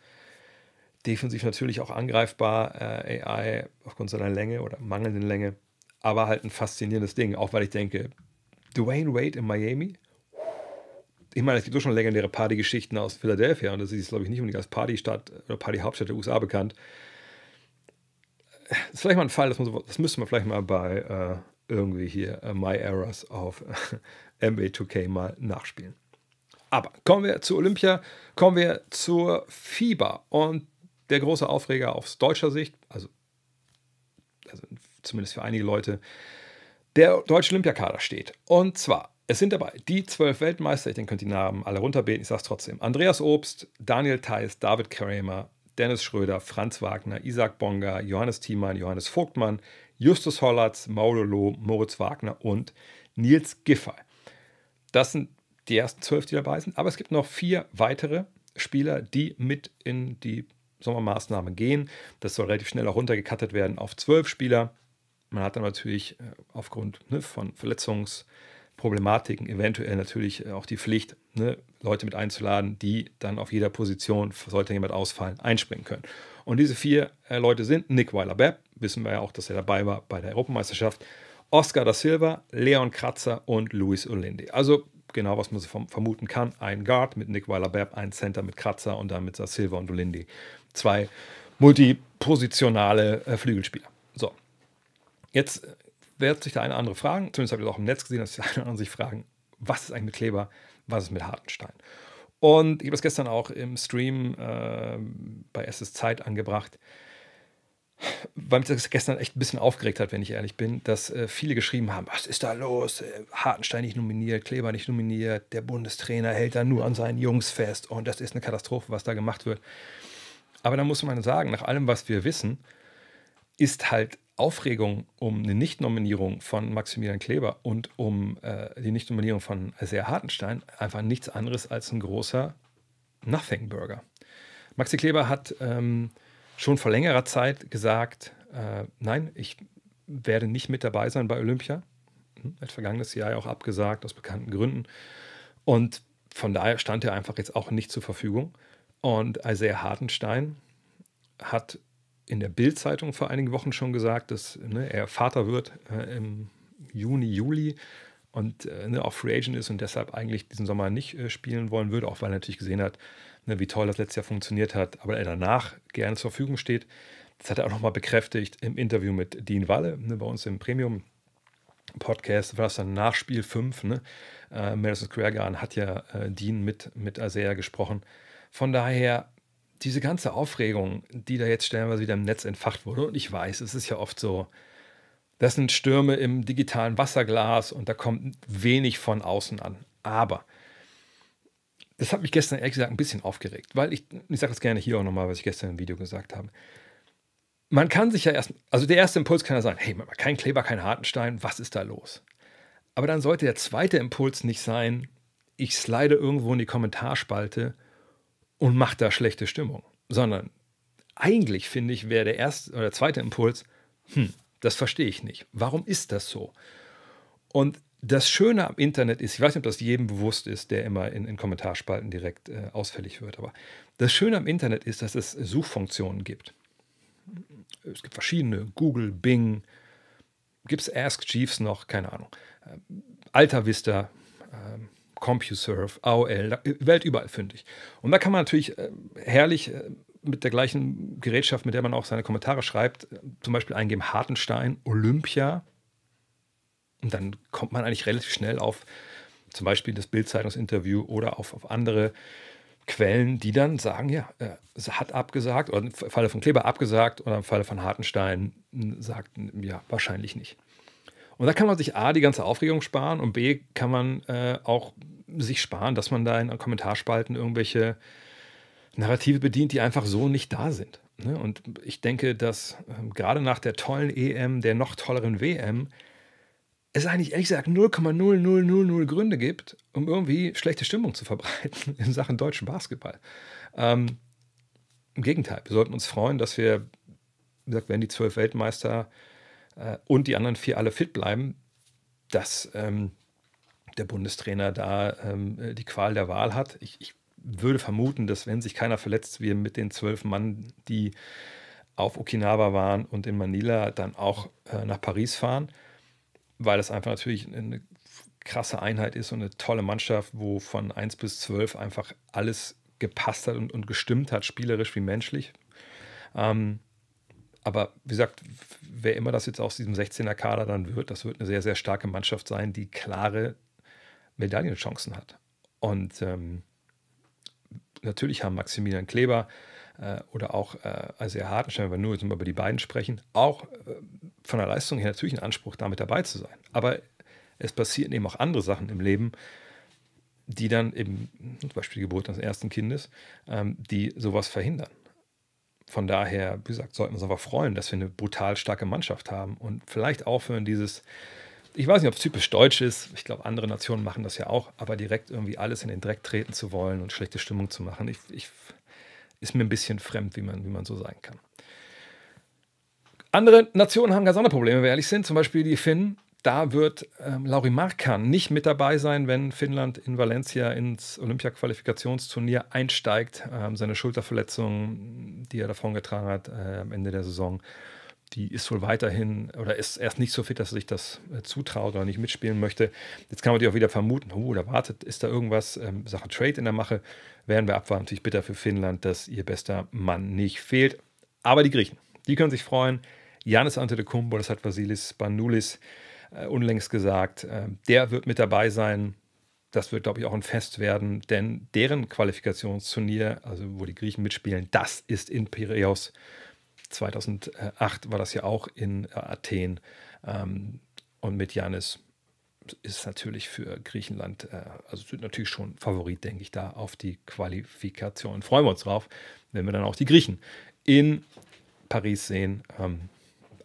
Defensiv natürlich auch angreifbar. Äh, AI aufgrund seiner Länge oder mangelnden Länge. Aber halt ein faszinierendes Ding. Auch weil ich denke, Dwayne Wade in Miami. Ich meine, es gibt so schon legendäre Partygeschichten aus Philadelphia. Und das ist, glaube ich, nicht unbedingt als Partystadt oder Partyhauptstadt der USA bekannt das ist vielleicht mal ein Fall, das, muss, das müsste man vielleicht mal bei äh, irgendwie hier äh, My Errors auf äh, MB2K mal nachspielen. Aber kommen wir zu Olympia, kommen wir zur FIBA und der große Aufreger aus deutscher Sicht, also, also zumindest für einige Leute, der deutsche Olympiakader steht. Und zwar, es sind dabei die zwölf Weltmeister, ich denke, könnt die Namen alle runterbeten, ich sage es trotzdem. Andreas Obst, Daniel Theiss, David Kramer, Dennis Schröder, Franz Wagner, Isaac Bonger, Johannes Thiemann, Johannes Vogtmann, Justus Hollatz, Mauro Loh, Moritz Wagner und Nils Giffey. Das sind die ersten zwölf, die dabei sind. Aber es gibt noch vier weitere Spieler, die mit in die Sommermaßnahme gehen. Das soll relativ schnell auch runtergekattet werden auf zwölf Spieler. Man hat dann natürlich äh, aufgrund ne, von Verletzungsproblematiken eventuell natürlich äh, auch die Pflicht, ne, Leute mit einzuladen, die dann auf jeder Position, sollte jemand ausfallen, einspringen können. Und diese vier äh, Leute sind Nick Weiler-Bepp, wissen wir ja auch, dass er dabei war bei der Europameisterschaft, Oscar da Silva, Leon Kratzer und Luis Olinde. Also genau, was man so vermuten kann, ein Guard mit Nick Weiler-Bepp, ein Center mit Kratzer und dann mit da Silva und Olinde. Zwei multipositionale äh, Flügelspieler. So, jetzt äh, wird sich der eine oder andere fragen, zumindest habe ich das auch im Netz gesehen, dass die eine oder anderen sich fragen, was ist eigentlich mit Kleber? was ist mit Hartenstein? Und ich habe es gestern auch im Stream äh, bei SS Zeit angebracht, weil mich das gestern echt ein bisschen aufgeregt hat, wenn ich ehrlich bin, dass äh, viele geschrieben haben: Was ist da los? Äh, Hartenstein nicht nominiert, Kleber nicht nominiert, der Bundestrainer hält da nur an seinen Jungs fest und das ist eine Katastrophe, was da gemacht wird. Aber da muss man sagen: Nach allem, was wir wissen, ist halt Aufregung um eine Nichtnominierung von Maximilian Kleber und um äh, die Nichtnominierung von Isaiah Hartenstein einfach nichts anderes als ein großer Nothing Burger. Maxi Kleber hat ähm, schon vor längerer Zeit gesagt, äh, nein, ich werde nicht mit dabei sein bei Olympia. Hm, hat vergangenes Jahr ja auch abgesagt, aus bekannten Gründen. Und von daher stand er einfach jetzt auch nicht zur Verfügung. Und Isaiah Hartenstein hat in der Bild-Zeitung vor einigen Wochen schon gesagt, dass ne, er Vater wird äh, im Juni, Juli und äh, ne, auch Free Agent ist und deshalb eigentlich diesen Sommer nicht äh, spielen wollen würde, auch weil er natürlich gesehen hat, ne, wie toll das letztes Jahr funktioniert hat, aber er danach gerne zur Verfügung steht. Das hat er auch nochmal bekräftigt im Interview mit Dean Walle ne, bei uns im Premium. Podcast, war das dann nach Spiel 5, ne? Äh, Madison Square Garden hat ja äh, Dean mit, mit Isaiah gesprochen. Von daher diese ganze Aufregung, die da jetzt stellenweise wieder im Netz entfacht wurde, und ich weiß, es ist ja oft so, das sind Stürme im digitalen Wasserglas und da kommt wenig von außen an. Aber das hat mich gestern ehrlich gesagt ein bisschen aufgeregt, weil ich, ich sage das gerne hier auch nochmal, was ich gestern im Video gesagt habe. Man kann sich ja erst, also der erste Impuls kann ja sein, hey, kein Kleber, kein Hartenstein, was ist da los? Aber dann sollte der zweite Impuls nicht sein, ich slide irgendwo in die Kommentarspalte und macht da schlechte Stimmung, sondern eigentlich finde ich, wäre der erste oder zweite Impuls, hm, das verstehe ich nicht. Warum ist das so? Und das Schöne am Internet ist, ich weiß nicht, ob das jedem bewusst ist, der immer in, in Kommentarspalten direkt äh, ausfällig wird, aber das Schöne am Internet ist, dass es Suchfunktionen gibt. Es gibt verschiedene, Google, Bing, gibt es Ask Jeeves noch, keine Ahnung. Äh, Alta Vista, ähm, CompuServe, AOL, Welt überall fündig. Und da kann man natürlich äh, herrlich äh, mit der gleichen Gerätschaft, mit der man auch seine Kommentare schreibt, äh, zum Beispiel eingeben Hartenstein, Olympia. Und dann kommt man eigentlich relativ schnell auf zum Beispiel das Bildzeitungsinterview oder auf, auf andere Quellen, die dann sagen, ja, es hat abgesagt oder im Falle von Kleber abgesagt oder im Falle von Hartenstein sagt, ja, wahrscheinlich nicht. Und da kann man sich A, die ganze Aufregung sparen und B, kann man äh, auch sich sparen, dass man da in Kommentarspalten irgendwelche Narrative bedient, die einfach so nicht da sind. Ne? Und ich denke, dass ähm, gerade nach der tollen EM, der noch tolleren WM, es eigentlich ehrlich gesagt 0,0000 Gründe gibt, um irgendwie schlechte Stimmung zu verbreiten in Sachen deutschen Basketball. Ähm, Im Gegenteil, wir sollten uns freuen, dass wir, wie gesagt, wenn die zwölf Weltmeister äh, und die anderen vier alle fit bleiben, dass ähm, der Bundestrainer da ähm, äh, die Qual der Wahl hat. Ich, ich, würde vermuten, dass wenn sich keiner verletzt, wir mit den zwölf Mann, die auf Okinawa waren und in Manila, dann auch äh, nach Paris fahren, weil das einfach natürlich eine krasse Einheit ist und eine tolle Mannschaft, wo von 1 bis 12 einfach alles gepasst hat und, und gestimmt hat, spielerisch wie menschlich. Ähm, aber wie gesagt, wer immer das jetzt aus diesem 16er-Kader dann wird, das wird eine sehr, sehr starke Mannschaft sein, die klare Medaillenchancen hat. Und ähm, natürlich haben Maximilian Kleber äh, oder auch äh, also Herr Hartenstein, wenn wir nur jetzt mal über die beiden sprechen, auch äh, von der Leistung her natürlich einen Anspruch, damit dabei zu sein. Aber es passieren eben auch andere Sachen im Leben, die dann eben, zum Beispiel die Geburt eines ersten Kindes, ähm, die sowas verhindern von daher, wie gesagt, sollten wir uns aber freuen, dass wir eine brutal starke Mannschaft haben und vielleicht aufhören, dieses, ich weiß nicht, ob es typisch deutsch ist, ich glaube, andere Nationen machen das ja auch, aber direkt irgendwie alles in den Dreck treten zu wollen und schlechte Stimmung zu machen, ich, ich, ist mir ein bisschen fremd, wie man, wie man so sein kann. Andere Nationen haben ganz andere Probleme, wenn wir ehrlich sind. Zum Beispiel die Finnen da wird ähm, Lauri Markan nicht mit dabei sein, wenn Finnland in Valencia ins Olympia-Qualifikationsturnier einsteigt. Ähm, seine Schulterverletzung, die er davongetragen hat äh, am Ende der Saison, die ist wohl weiterhin oder ist erst nicht so fit, dass er sich das äh, zutraut oder nicht mitspielen möchte. Jetzt kann man die auch wieder vermuten, oh, da wartet, ist da irgendwas, ähm, Sachen Trade in der Mache. Werden wir abwarten, natürlich bitter für Finnland, dass ihr bester Mann nicht fehlt. Aber die Griechen, die können sich freuen. Janis Antetokounmpo, das hat Vasilis Banoulis äh, unlängst gesagt. Äh, der wird mit dabei sein. Das wird, glaube ich, auch ein Fest werden, denn deren Qualifikationsturnier, also wo die Griechen mitspielen, das ist in Piraeus. 2008 war das ja auch in äh, Athen. Ähm, und mit Janis ist natürlich für Griechenland, äh, also sind natürlich schon Favorit, denke ich, da auf die Qualifikation. Freuen wir uns drauf, wenn wir dann auch die Griechen in Paris sehen. Ähm,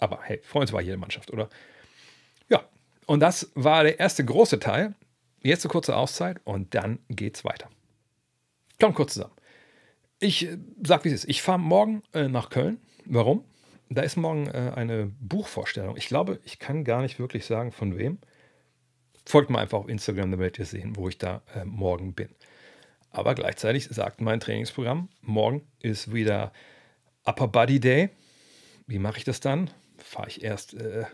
aber hey, freuen uns über jede Mannschaft, oder? Ja, und das war der erste große Teil. Jetzt eine kurze Auszeit und dann geht's weiter. Kommt kurz zusammen. Ich äh, sag, wie es ist. Ich fahre morgen äh, nach Köln. Warum? Da ist morgen äh, eine Buchvorstellung. Ich glaube, ich kann gar nicht wirklich sagen, von wem. Folgt mir einfach auf Instagram, dann werdet ihr sehen, wo ich da äh, morgen bin. Aber gleichzeitig sagt mein Trainingsprogramm, morgen ist wieder Upper Body Day. Wie mache ich das dann? Fahre ich erst äh,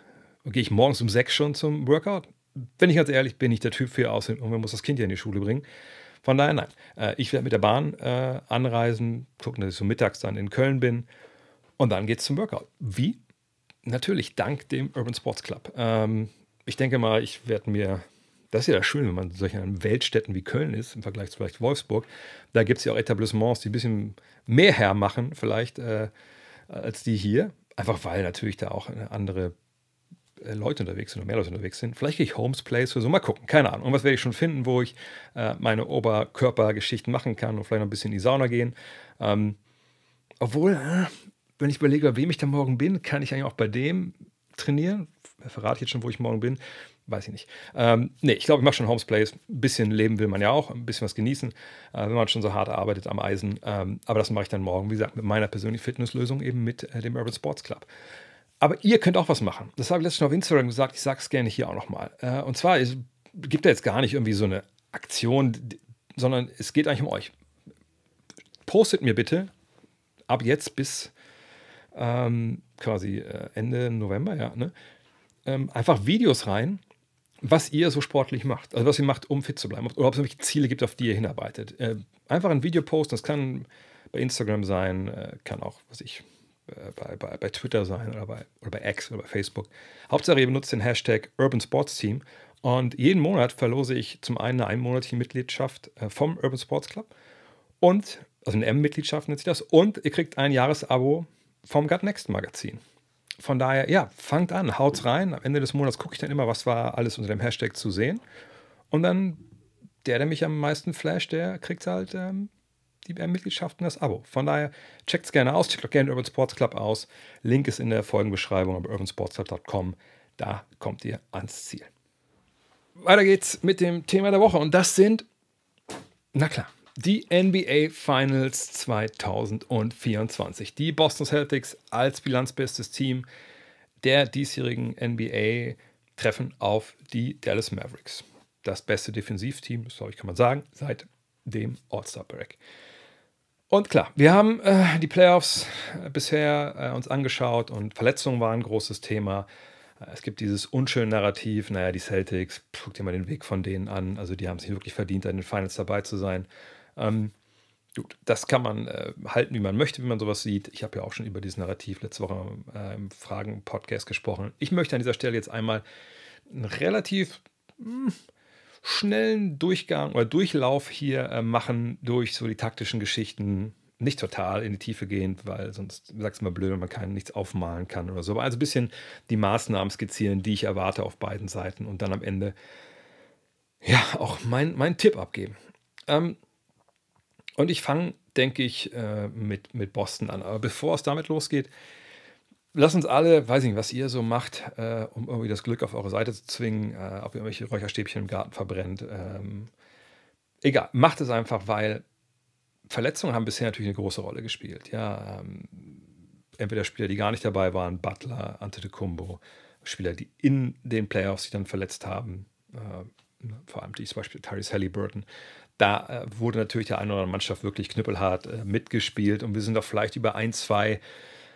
gehe ich morgens um sechs schon zum Workout. Wenn ich ganz ehrlich bin, ich der Typ für aussehen und man muss das Kind ja in die Schule bringen. Von daher, nein. Äh, ich werde mit der Bahn äh, anreisen, gucken, dass ich so mittags dann in Köln bin. Und dann geht es zum Workout. Wie? Natürlich, dank dem Urban Sports Club. Ähm, ich denke mal, ich werde mir. Das ist ja das Schöne, wenn man in solchen Weltstädten wie Köln ist, im Vergleich zu vielleicht Wolfsburg. Da gibt es ja auch Etablissements, die ein bisschen mehr hermachen, vielleicht, äh, als die hier. Einfach weil natürlich da auch eine andere äh, Leute unterwegs sind oder mehr Leute unterwegs sind. Vielleicht gehe ich Homes Place oder so, mal gucken, keine Ahnung. Und was werde ich schon finden, wo ich äh, meine Oberkörpergeschichten machen kann und vielleicht noch ein bisschen in die Sauna gehen. Ähm, obwohl, äh, wenn ich überlege, bei wem ich da morgen bin, kann ich eigentlich auch bei dem trainieren. Verrate ich jetzt schon, wo ich morgen bin. Weiß ich nicht. Ähm, nee, ich glaube, ich mache schon Homes Place. Ein bisschen leben will man ja auch, ein bisschen was genießen, äh, wenn man schon so hart arbeitet am Eisen. Ähm, aber das mache ich dann morgen, wie gesagt, mit meiner persönlichen Fitnesslösung, eben mit äh, dem Urban Sports Club. Aber ihr könnt auch was machen. Das habe ich letztens auf Instagram gesagt. Ich sage es gerne hier auch nochmal. Äh, und zwar es gibt da jetzt gar nicht irgendwie so eine Aktion, sondern es geht eigentlich um euch. Postet mir bitte ab jetzt bis ähm, quasi äh, Ende November, ja, ne? ähm, einfach Videos rein, was ihr so sportlich macht. Also was ihr macht, um fit zu bleiben. Oder ob es irgendwelche Ziele gibt, auf die ihr hinarbeitet. Äh, einfach ein Video posten. Das kann bei Instagram sein, äh, kann auch, was ich, bei, bei, bei Twitter sein oder bei, oder bei X oder bei Facebook. Hauptsache, ihr benutzt den Hashtag Urban Sports Team. Und jeden Monat verlose ich zum einen eine einmonatige Mitgliedschaft äh, vom Urban Sports Club und, also eine M-Mitgliedschaft nennt sich das, und ihr kriegt ein Jahresabo vom Gut Next Magazin. Von daher, ja, fangt an, haut's rein. Am Ende des Monats gucke ich dann immer, was war alles unter dem Hashtag zu sehen. Und dann, der, der mich am meisten flasht, der kriegt halt ähm, die mitgliedschaft und das Abo. Von daher checkt es gerne aus, checkt auch gerne Urban Sports Club aus. Link ist in der Folgenbeschreibung auf urbansportsclub.com. Da kommt ihr ans Ziel. Weiter geht's mit dem Thema der Woche und das sind, na klar, die NBA Finals 2024. Die Boston Celtics als bilanzbestes Team der diesjährigen NBA treffen auf die Dallas Mavericks. Das beste Defensivteam, das glaube ich, kann man sagen, seit dem All-Star-Break. Und klar, wir haben äh, die Playoffs äh, bisher äh, uns angeschaut und Verletzungen waren ein großes Thema. Äh, es gibt dieses unschöne Narrativ, naja, die Celtics, guck dir mal den Weg von denen an. Also die haben es nicht wirklich verdient, in den Finals dabei zu sein. Ähm, gut, das kann man äh, halten, wie man möchte, wie man sowas sieht. Ich habe ja auch schon über dieses Narrativ letzte Woche äh, im Fragen-Podcast gesprochen. Ich möchte an dieser Stelle jetzt einmal ein relativ mh, hm, schnellen Durchgang oder Durchlauf hier äh, machen durch so die taktischen Geschichten. Nicht total in die Tiefe gehend, weil sonst sagst du mal blöd, wenn man kann, nichts aufmalen kann oder so. Aber also ein bisschen die Maßnahmen skizzieren, die ich erwarte auf beiden Seiten und dann am Ende ja auch meinen mein Tipp abgeben. Ähm, und ich fange, denke ich, äh, mit, mit Boston an. Aber bevor es damit losgeht, lasst uns alle, weiß ich nicht, was ihr so macht, äh, um irgendwie das Glück auf eure Seite zu zwingen, äh, ob ihr irgendwelche Räucherstäbchen im Garten verbrennt. Ähm, egal, macht es einfach, weil Verletzungen haben bisher natürlich eine große Rolle gespielt. Ja, ähm, entweder Spieler, die gar nicht dabei waren, Butler, Antetokounmpo, Spieler, die in den Playoffs sich dann verletzt haben, äh, ne, vor allem die zum Beispiel Tyrese Halliburton. Da äh, wurde natürlich der eine oder andere Mannschaft wirklich knüppelhart äh, mitgespielt und wir sind doch vielleicht über ein, zwei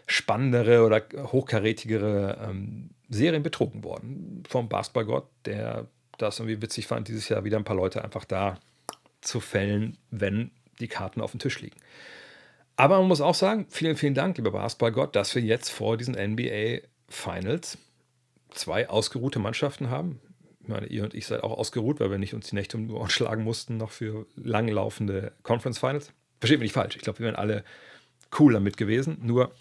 spannendere oder hochkarätigere ähm, Serien betrogen worden. Vom Basketballgott, der das irgendwie witzig fand, dieses Jahr wieder ein paar Leute einfach da zu fällen, wenn die Karten auf dem Tisch liegen. Aber man muss auch sagen, vielen, vielen Dank, lieber Basketballgott, dass wir jetzt vor diesen NBA Finals zwei ausgeruhte Mannschaften haben. Ich meine, ihr und ich seid auch ausgeruht, weil wir nicht uns die Nächte um die Ohren schlagen mussten, noch für langlaufende Conference Finals. Versteht mich nicht falsch. Ich glaube, wir wären alle cool damit gewesen. Nur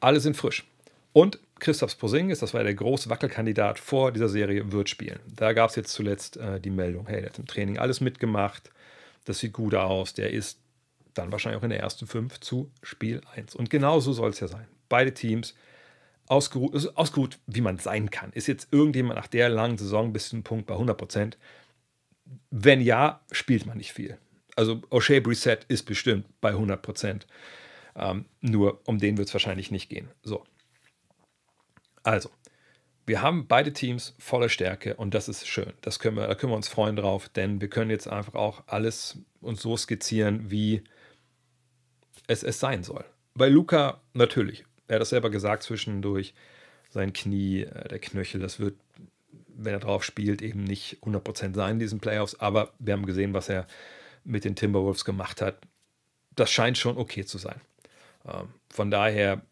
alle sind frisch. Und Christophs Posingis, das war der große Wackelkandidat vor dieser Serie, wird spielen. Da gab es jetzt zuletzt äh, die Meldung, hey, der hat im Training alles mitgemacht, das sieht gut aus, der ist dann wahrscheinlich auch in der ersten fünf zu Spiel 1. Und genau so soll es ja sein. Beide Teams ausgeruht, ausgeruht, wie man sein kann. Ist jetzt irgendjemand nach der langen Saison bis zum Punkt bei 100 Prozent? Wenn ja, spielt man nicht viel. Also O'Shea Brissett ist bestimmt bei 100 Prozent. Ähm, nur um den wird es wahrscheinlich nicht gehen. So. Also, wir haben beide Teams volle Stärke und das ist schön. Das können wir, da können wir uns freuen drauf, denn wir können jetzt einfach auch alles uns so skizzieren, wie es, es sein soll. Bei Luca natürlich. Er hat das selber gesagt zwischendurch. Sein Knie, äh, der Knöchel, das wird, wenn er drauf spielt, eben nicht 100% sein in diesen Playoffs. Aber wir haben gesehen, was er mit den Timberwolves gemacht hat. Das scheint schon okay zu sein. Ähm, von daher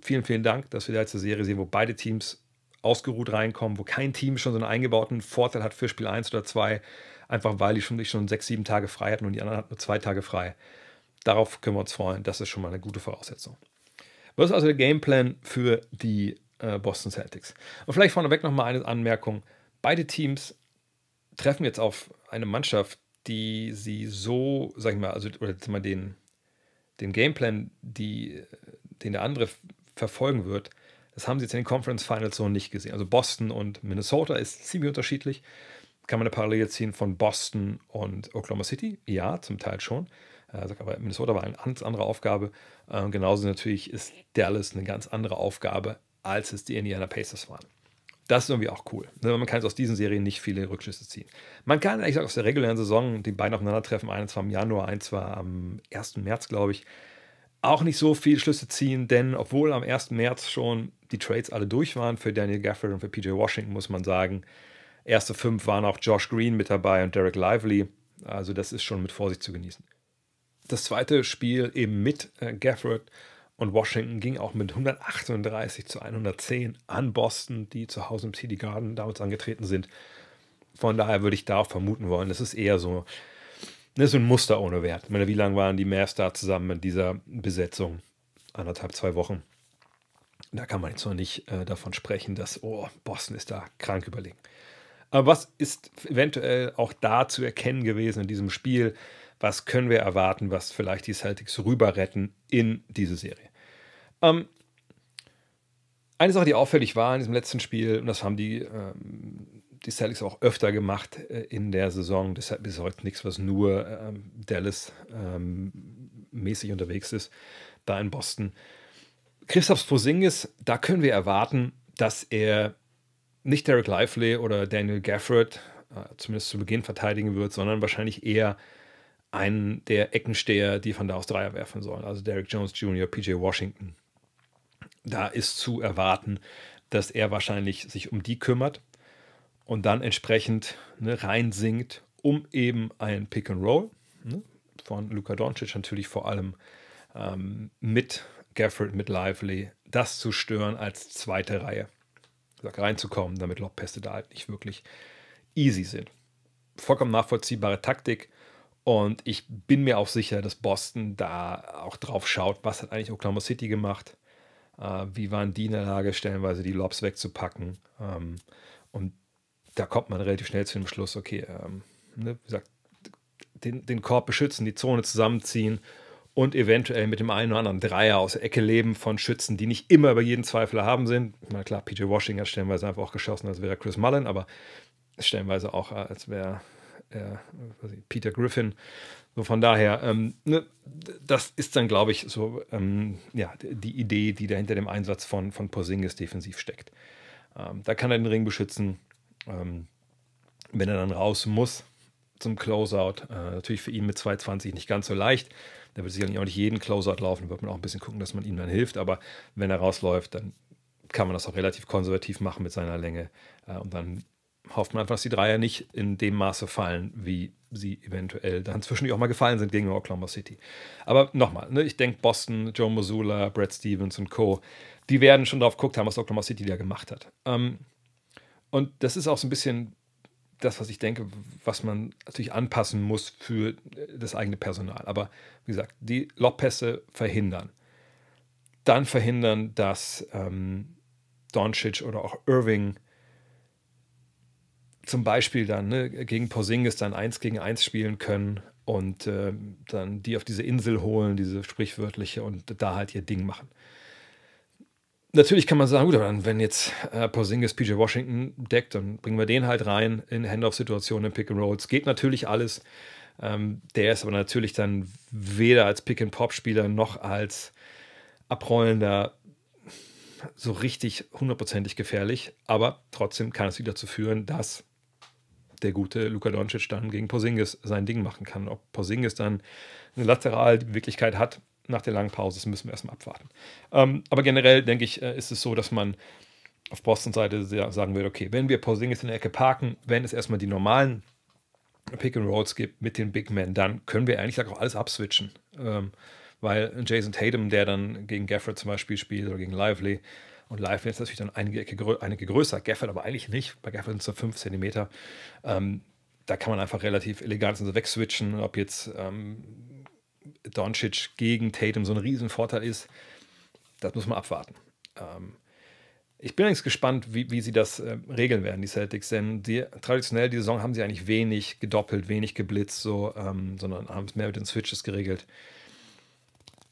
vielen, vielen Dank, dass wir da jetzt eine Serie sehen, wo beide Teams ausgeruht reinkommen, wo kein Team schon so einen eingebauten Vorteil hat für Spiel 1 oder 2, einfach weil die schon, die schon sechs, sieben Tage frei hatten und die anderen hatten nur zwei Tage frei. Darauf können wir uns freuen. Das ist schon mal eine gute Voraussetzung. Was ist also der Gameplan für die äh, Boston Celtics? Und vielleicht vorneweg nochmal eine Anmerkung. Beide Teams treffen jetzt auf eine Mannschaft, die sie so, sag ich mal, also oder mal den, den Gameplan, die, den der andere verfolgen wird, das haben sie jetzt in den Conference Finals so nicht gesehen. Also Boston und Minnesota ist ziemlich unterschiedlich. Kann man eine Parallele ziehen von Boston und Oklahoma City? Ja, zum Teil schon. Äh, aber Minnesota war eine ganz andere Aufgabe. Ähm, genauso natürlich ist Dallas eine ganz andere Aufgabe, als es die Indiana Pacers waren. Das ist irgendwie auch cool. Ne? Man kann jetzt aus diesen Serien nicht viele Rückschlüsse ziehen. Man kann ehrlich gesagt aus der regulären Saison die beiden aufeinandertreffen, eins war im Januar, eins war am 1. März, glaube ich, auch nicht so viele Schlüsse ziehen, denn obwohl am 1. März schon die Trades alle durch waren für Daniel Gafford und für PJ Washington, muss man sagen, erste fünf waren auch Josh Green mit dabei und Derek Lively. Also das ist schon mit Vorsicht zu genießen. Das zweite Spiel eben mit äh, Gafford und Washington ging auch mit 138 zu 110 an Boston, die zu Hause im City Garden damals angetreten sind. Von daher würde ich da auch vermuten wollen, das ist eher so, das ist ein Muster ohne Wert. Ich meine, wie lange waren die Mavs da zusammen in dieser Besetzung? Anderthalb, zwei Wochen. Da kann man jetzt noch nicht äh, davon sprechen, dass, oh, Boston ist da krank überlegen. Aber was ist eventuell auch da zu erkennen gewesen in diesem Spiel? Was können wir erwarten, was vielleicht die Celtics rüber retten in diese Serie? Ähm, eine Sache, die auffällig war in diesem letzten Spiel, und das haben die, ähm, die Celtics auch öfter gemacht äh, in der Saison, deshalb ist heute nichts, was nur ähm, Dallas ähm, mäßig unterwegs ist, da in Boston. Christoph Posingis, da können wir erwarten, dass er nicht Derek Lively oder Daniel Gafford äh, zumindest zu Beginn verteidigen wird, sondern wahrscheinlich eher einen der Eckensteher, die von da aus Dreier werfen sollen. Also Derek Jones Jr., PJ Washington da ist zu erwarten, dass er wahrscheinlich sich um die kümmert und dann entsprechend ne, reinsinkt, um eben ein Pick and Roll ne, von Luka Doncic natürlich vor allem ähm, mit Gafford, mit Lively, das zu stören als zweite Reihe. reinzukommen, damit Lobpässe da halt nicht wirklich easy sind. Vollkommen nachvollziehbare Taktik. Und ich bin mir auch sicher, dass Boston da auch drauf schaut, was hat eigentlich Oklahoma City gemacht äh, wie waren die in der Lage, stellenweise die Lobs wegzupacken? Ähm, und da kommt man relativ schnell zu dem Schluss, okay, ähm, ne, wie gesagt, den, den Korb beschützen, die Zone zusammenziehen und eventuell mit dem einen oder anderen Dreier aus der Ecke leben von Schützen, die nicht immer über jeden Zweifler haben sind. Na klar, PJ Washington hat stellenweise einfach auch geschossen, als wäre Chris Mullen, aber stellenweise auch, äh, als wäre äh, Peter Griffin. So von daher, ähm, ne, das ist dann, glaube ich, so ähm, ja, die Idee, die dahinter dem Einsatz von, von Porzingis defensiv steckt. Ähm, da kann er den Ring beschützen, ähm, wenn er dann raus muss zum Closeout. Äh, natürlich für ihn mit 2,20 nicht ganz so leicht. Da wird sicherlich auch nicht jeden Closeout laufen, da wird man auch ein bisschen gucken, dass man ihm dann hilft. Aber wenn er rausläuft, dann kann man das auch relativ konservativ machen mit seiner Länge. Äh, und dann hofft man einfach, dass die Dreier nicht in dem Maße fallen, wie sie eventuell dann zwischendurch auch mal gefallen sind gegen Oklahoma City. Aber nochmal, ne, ich denke Boston, Joe Missoula, Brad Stevens und Co., die werden schon drauf geguckt haben, was Oklahoma City da gemacht hat. Ähm, und das ist auch so ein bisschen das, was ich denke, was man natürlich anpassen muss für äh, das eigene Personal. Aber wie gesagt, die Lobpässe verhindern. Dann verhindern, dass ähm, Doncic oder auch Irving zum Beispiel dann ne, gegen Porzingis dann eins gegen eins spielen können und äh, dann die auf diese Insel holen, diese sprichwörtliche, und da halt ihr Ding machen. Natürlich kann man sagen, gut, dann, wenn jetzt äh, Porzingis PJ Washington deckt, dann bringen wir den halt rein in Handoff-Situationen, in Pick and Rolls. Geht natürlich alles. Ähm, der ist aber natürlich dann weder als Pick-and-Pop-Spieler noch als abrollender so richtig hundertprozentig gefährlich. Aber trotzdem kann es wieder dazu führen, dass der gute Luka Doncic dann gegen Porzingis sein Ding machen kann. Ob Porzingis dann eine Lateralwirklichkeit hat nach der langen Pause, das müssen wir erstmal abwarten. Ähm, aber generell denke ich, äh, ist es so, dass man auf Boston Seite sagen würde, okay, wenn wir Porzingis in der Ecke parken, wenn es erstmal die normalen Pick and Rolls gibt mit den Big Men, dann können wir eigentlich auch alles abswitchen. Ähm, weil Jason Tatum, der dann gegen Gafford zum Beispiel spielt oder gegen Lively, und Live-Net ist natürlich dann einige, einige größer. Gafford aber eigentlich nicht. Bei Gafford sind es so 5 cm. Ähm, da kann man einfach relativ elegant so wegswitchen. Ob jetzt ähm, Doncic gegen Tatum so ein Riesenvorteil ist, das muss man abwarten. Ähm, ich bin allerdings gespannt, wie, wie sie das äh, regeln werden, die Celtics, denn die, traditionell die Saison haben sie eigentlich wenig gedoppelt, wenig geblitzt, so, ähm, sondern haben es mehr mit den Switches geregelt.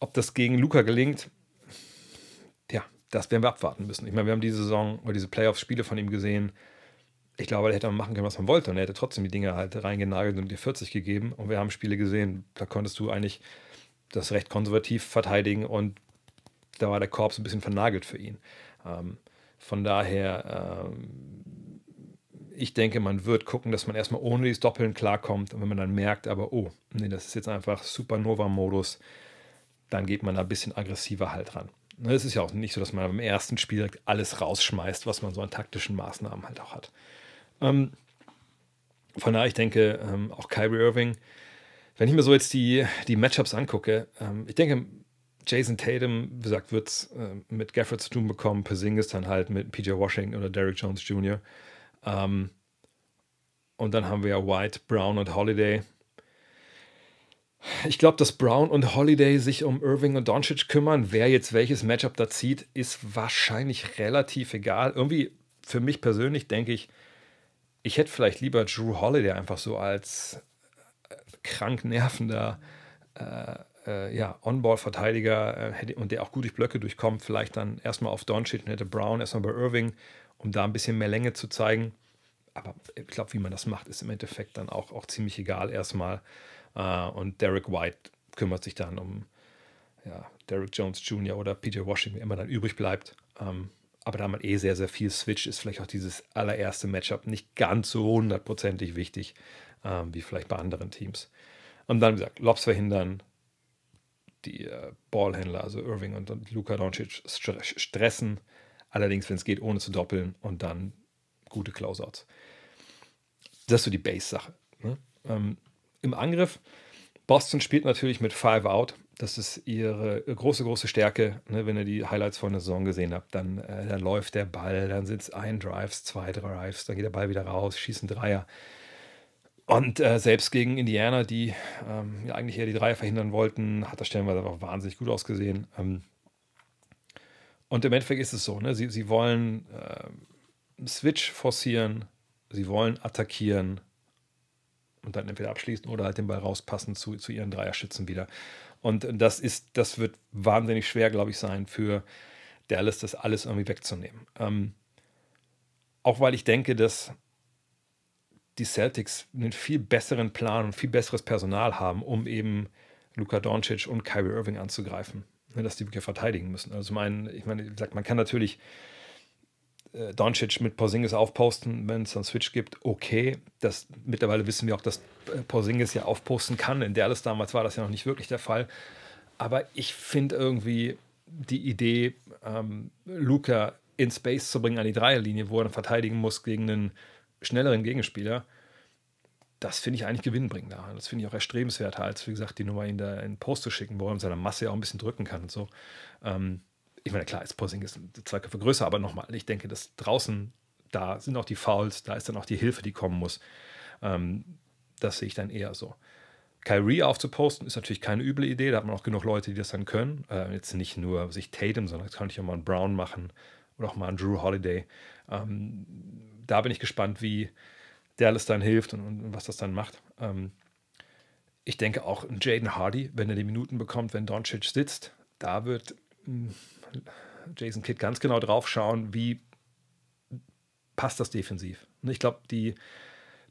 Ob das gegen Luca gelingt, das werden wir abwarten müssen. Ich meine, wir haben diese Saison oder diese Playoff-Spiele von ihm gesehen. Ich glaube, er hätte man machen können, was man wollte. Und er hätte trotzdem die Dinge halt reingenagelt und dir 40 gegeben. Und wir haben Spiele gesehen, da konntest du eigentlich das recht konservativ verteidigen und da war der Korps ein bisschen vernagelt für ihn. Ähm, von daher, ähm, ich denke, man wird gucken, dass man erstmal ohne dieses Doppeln klarkommt. Und wenn man dann merkt, aber oh, nee, das ist jetzt einfach Supernova-Modus, dann geht man da ein bisschen aggressiver halt ran. Ne, es ist ja auch nicht so, dass man beim ersten Spiel alles rausschmeißt, was man so an taktischen Maßnahmen halt auch hat. Ähm, von daher, ich denke, ähm, auch Kyrie Irving, wenn ich mir so jetzt die, die Matchups angucke, ähm, ich denke, Jason Tatum, wie gesagt, wird es äh, mit Gafford zu tun bekommen, Persingis dann halt mit PJ Washington oder Derrick Jones Jr. Ähm, und dann haben wir ja White, Brown und Holiday. Ich glaube, dass Brown und Holiday sich um Irving und Doncic kümmern, wer jetzt welches Matchup da zieht, ist wahrscheinlich relativ egal. Irgendwie für mich persönlich denke ich, ich hätte vielleicht lieber Drew Holiday einfach so als äh, krank nervender äh, äh, ja, On-Ball-Verteidiger äh, und der auch gut durch Blöcke durchkommt, vielleicht dann erstmal auf Doncic und hätte Brown erstmal bei Irving, um da ein bisschen mehr Länge zu zeigen. Aber ich glaube, wie man das macht, ist im Endeffekt dann auch, auch ziemlich egal erstmal. Äh, und Derek White kümmert sich dann um ja, Derek Jones Jr. oder PJ Washington, wie immer dann übrig bleibt. Ähm, aber da man eh sehr, sehr viel switcht, ist vielleicht auch dieses allererste Matchup nicht ganz so hundertprozentig wichtig ähm, wie vielleicht bei anderen Teams. Und dann, wie gesagt, Lobs verhindern, die äh, Ballhändler, also Irving und, Luka Doncic, stressen. Allerdings, wenn es geht, ohne zu doppeln und dann gute Closeouts. Das ist so die Base-Sache. Ne? Ähm, im Angriff. Boston spielt natürlich mit Five Out. Das ist ihre große, große Stärke. Ne? Wenn ihr die Highlights von der Saison gesehen habt, dann, äh, dann läuft der Ball, dann sind es ein Drives, zwei Drives, dann geht der Ball wieder raus, schießen Dreier. Und äh, selbst gegen Indiana, die ähm, ja eigentlich eher die Dreier verhindern wollten, hat das stellenweise auch wahnsinnig gut ausgesehen. Ähm, und im Endeffekt ist es so, ne? sie, sie wollen äh, Switch forcieren, sie wollen attackieren, und dann entweder abschließen oder halt den Ball rauspassen zu, zu ihren Dreierschützen wieder. Und das ist, das wird wahnsinnig schwer, glaube ich, sein für Dallas, das alles irgendwie wegzunehmen. Ähm, auch weil ich denke, dass die Celtics einen viel besseren Plan und viel besseres Personal haben, um eben Luka Doncic und Kyrie Irving anzugreifen, ne, dass die wirklich verteidigen müssen. Also zum ich meine, ich sag, man kann natürlich äh, Doncic mit Porzingis aufposten, wenn es dann Switch gibt, okay. Das, mittlerweile wissen wir auch, dass äh, Porzingis ja aufposten kann. In Dallas damals war das ja noch nicht wirklich der Fall. Aber ich finde irgendwie die Idee, ähm, Luca in Space zu bringen an die Dreierlinie, wo er dann verteidigen muss gegen einen schnelleren Gegenspieler, das finde ich eigentlich gewinnbringender. Das finde ich auch erstrebenswerter, als wie gesagt die Nummer ihn da in Post zu schicken, wo er mit seiner Masse ja auch ein bisschen drücken kann und so. Ähm, ich meine, klar, ist Possing ist zwei Köpfe größer, aber nochmal, ich denke, dass draußen, da sind auch die Fouls, da ist dann auch die Hilfe, die kommen muss. Ähm, das sehe ich dann eher so. Kyrie aufzuposten ist natürlich keine üble Idee, da hat man auch genug Leute, die das dann können. Äh, jetzt nicht nur sich Tatum, sondern das könnte ich auch mal einen Brown machen oder auch mal einen Drew Holiday. Ähm, da bin ich gespannt, wie der alles dann hilft und, und was das dann macht. Ähm, ich denke auch Jaden Hardy, wenn er die Minuten bekommt, wenn Doncic sitzt, da wird hm, Jason Kidd ganz genau drauf schauen, wie passt das defensiv. Und ich glaube, die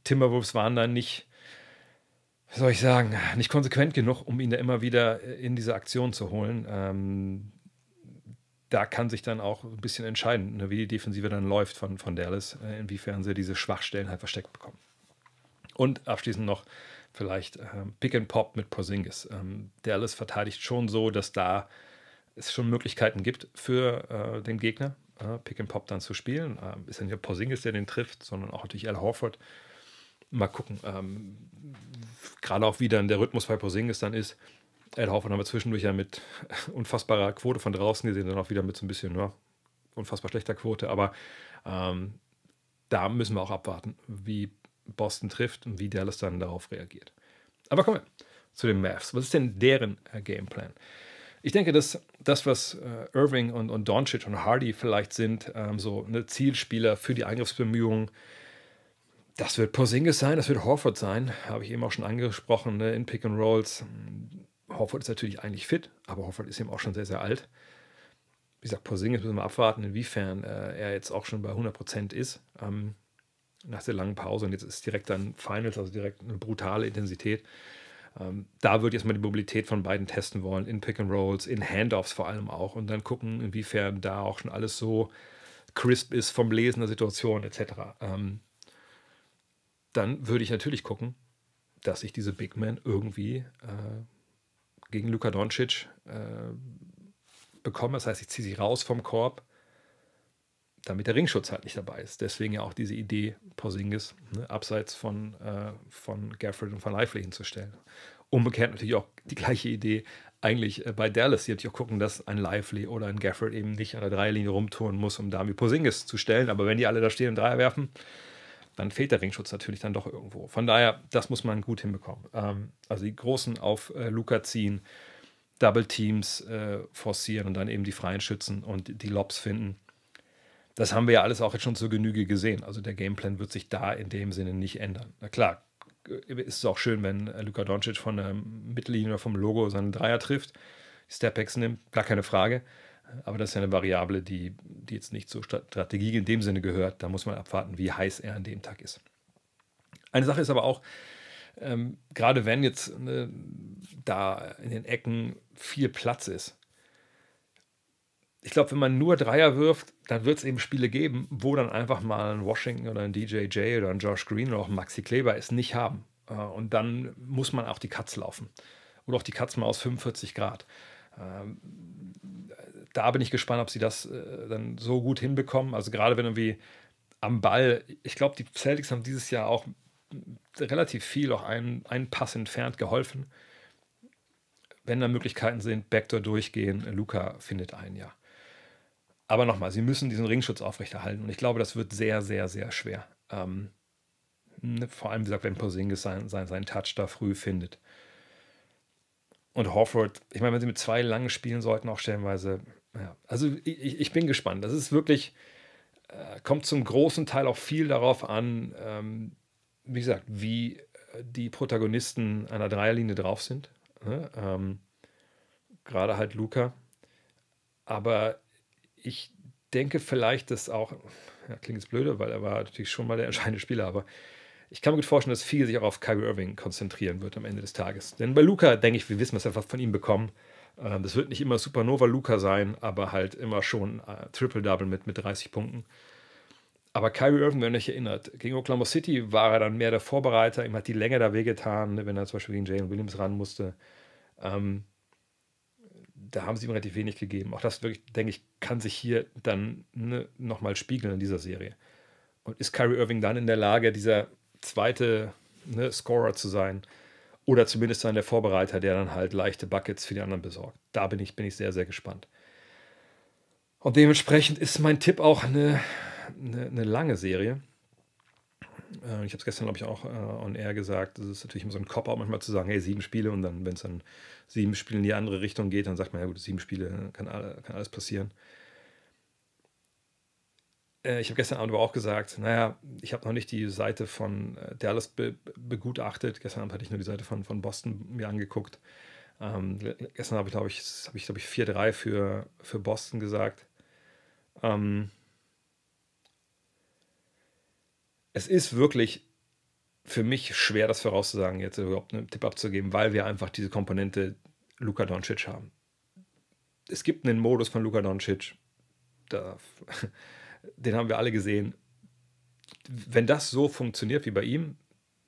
Timberwolves waren da nicht, wie soll ich sagen, nicht konsequent genug, um ihn da immer wieder in diese Aktion zu holen. Ähm, da kann sich dann auch ein bisschen entscheiden, ne, wie die Defensive dann läuft von, von Dallas, äh, inwiefern sie diese Schwachstellen halt versteckt bekommen. Und abschließend noch vielleicht ähm, Pick and Pop mit Porzingis. Ähm, Dallas verteidigt schon so, dass da es schon Möglichkeiten gibt für äh, den Gegner, äh, Pick and Pop dann zu spielen. Ähm, ist ja nicht nur Porzingis, der den trifft, sondern auch natürlich Al Horford. Mal gucken, ähm, gerade auch wie dann der Rhythmus bei Porzingis dann ist. Al Horford haben wir zwischendurch ja mit unfassbarer Quote von draußen gesehen, dann auch wieder mit so ein bisschen ja, unfassbar schlechter Quote. Aber ähm, da müssen wir auch abwarten, wie Boston trifft und wie Dallas dann darauf reagiert. Aber kommen wir zu den Mavs. Was ist denn deren äh, Gameplan? Ich denke, dass das, was äh, Irving und, und Doncic und Hardy vielleicht sind, ähm, so eine Zielspieler für die Eingriffsbemühungen, das wird Porzingis sein, das wird Horford sein, habe ich eben auch schon angesprochen, ne? in Pick and Rolls. Horford ist natürlich eigentlich fit, aber Horford ist eben auch schon sehr, sehr alt. Wie gesagt, Porzingis müssen wir abwarten, inwiefern äh, er jetzt auch schon bei 100% ist. Ähm, nach der langen Pause und jetzt ist direkt dann Finals, also direkt eine brutale Intensität. Ähm, da würde ich erstmal die Mobilität von beiden testen wollen, in Pick and Rolls, in Handoffs vor allem auch und dann gucken, inwiefern da auch schon alles so crisp ist vom Lesen der Situation etc. Ähm, dann würde ich natürlich gucken, dass ich diese Big Man irgendwie äh, gegen Luka Doncic äh, bekomme. Das heißt, ich ziehe sie raus vom Korb damit der Ringschutz halt nicht dabei ist. Deswegen ja auch diese Idee, Porzingis ne, abseits von, äh, von Gafford und von Lively hinzustellen. Umgekehrt natürlich auch die gleiche Idee eigentlich äh, bei Dallas. Die natürlich auch gucken, dass ein Lively oder ein Gafford eben nicht an der Dreierlinie rumtouren muss, um da wie Porzingis zu stellen. Aber wenn die alle da stehen und Dreier werfen, dann fehlt der Ringschutz natürlich dann doch irgendwo. Von daher, das muss man gut hinbekommen. Ähm, also die Großen auf äh, Luca ziehen, Double Teams äh, forcieren und dann eben die freien Schützen und die Lobs finden das haben wir ja alles auch jetzt schon zur Genüge gesehen. Also der Gameplan wird sich da in dem Sinne nicht ändern. Na klar, äh, ist es auch schön, wenn äh, Luka Doncic von der Mittellinie oder vom Logo seinen Dreier trifft, Stepbacks nimmt, gar keine Frage. Aber das ist ja eine Variable, die, die jetzt nicht zur Strategie in dem Sinne gehört. Da muss man abwarten, wie heiß er an dem Tag ist. Eine Sache ist aber auch, ähm, gerade wenn jetzt ne, da in den Ecken viel Platz ist, ich glaube, wenn man nur Dreier wirft, dann wird es eben Spiele geben, wo dann einfach mal ein Washington oder ein DJJ oder ein Josh Green oder auch ein Maxi Kleber es nicht haben. Äh, und dann muss man auch die Katz laufen. Oder auch die Katz mal aus 45 Grad. Ähm, da bin ich gespannt, ob sie das äh, dann so gut hinbekommen. Also gerade wenn irgendwie am Ball, ich glaube, die Celtics haben dieses Jahr auch relativ viel, auch einen, einen Pass entfernt geholfen. Wenn da Möglichkeiten sind, Backdoor durchgehen, Luca findet ein ja. Aber nochmal, sie müssen diesen Ringschutz aufrechterhalten. Und ich glaube, das wird sehr, sehr, sehr schwer. Ähm, ne, vor allem, wie gesagt, wenn Porzingis seinen sein, sein Touch da früh findet. Und Horford, ich meine, wenn sie mit zwei langen spielen sollten, auch stellenweise. Ja. Also ich, ich bin gespannt. Das ist wirklich, äh, kommt zum großen Teil auch viel darauf an, ähm, wie gesagt, wie äh, die Protagonisten einer Dreierlinie drauf sind. Ne? Ähm, Gerade halt Luca. Aber ich denke vielleicht, dass auch, ja, klingt jetzt blöde, weil er war natürlich schon mal der entscheidende Spieler, aber ich kann mir gut vorstellen, dass viel sich auch auf Kyrie Irving konzentrieren wird am Ende des Tages. Denn bei Luca, denke ich, wir wissen, was wir von ihm bekommen. Ähm, das wird nicht immer Supernova Luca sein, aber halt immer schon äh, Triple-Double mit, mit 30 Punkten. Aber Kyrie Irving, wenn ihr euch erinnert, gegen Oklahoma City war er dann mehr der Vorbereiter, ihm hat die Länge da wehgetan, wenn er zum Beispiel gegen Jalen Williams ran musste. Ähm, da haben sie ihm relativ wenig gegeben. Auch das, wirklich, denke ich, kann sich hier dann ne, nochmal spiegeln in dieser Serie. Und ist Kyrie Irving dann in der Lage, dieser zweite ne, Scorer zu sein? Oder zumindest dann der Vorbereiter, der dann halt leichte Buckets für die anderen besorgt. Da bin ich, bin ich sehr, sehr gespannt. Und dementsprechend ist mein Tipp auch eine, eine, eine lange Serie. Äh, ich habe es gestern, glaube ich, auch äh, on air gesagt, das ist natürlich immer so ein Cop-Out, manchmal zu sagen, hey, sieben Spiele und dann, wenn es dann sieben Spiele in die andere Richtung geht, dann sagt man, ja gut, sieben Spiele, äh, kann, alle, kann alles passieren. ich habe gestern Abend aber auch gesagt, naja, ich habe noch nicht die Seite von Dallas be begutachtet. Gestern Abend hatte ich nur die Seite von, von Boston mir angeguckt. Ähm, gestern habe ich, glaube ich, habe ich, glaube ich, 4-3 für, für Boston gesagt. Ähm, es ist wirklich für mich schwer, das vorauszusagen, jetzt überhaupt einen Tipp abzugeben, weil wir einfach diese Komponente Luka Doncic haben. Es gibt einen Modus von Luka Doncic, da, den haben wir alle gesehen. Wenn das so funktioniert wie bei ihm,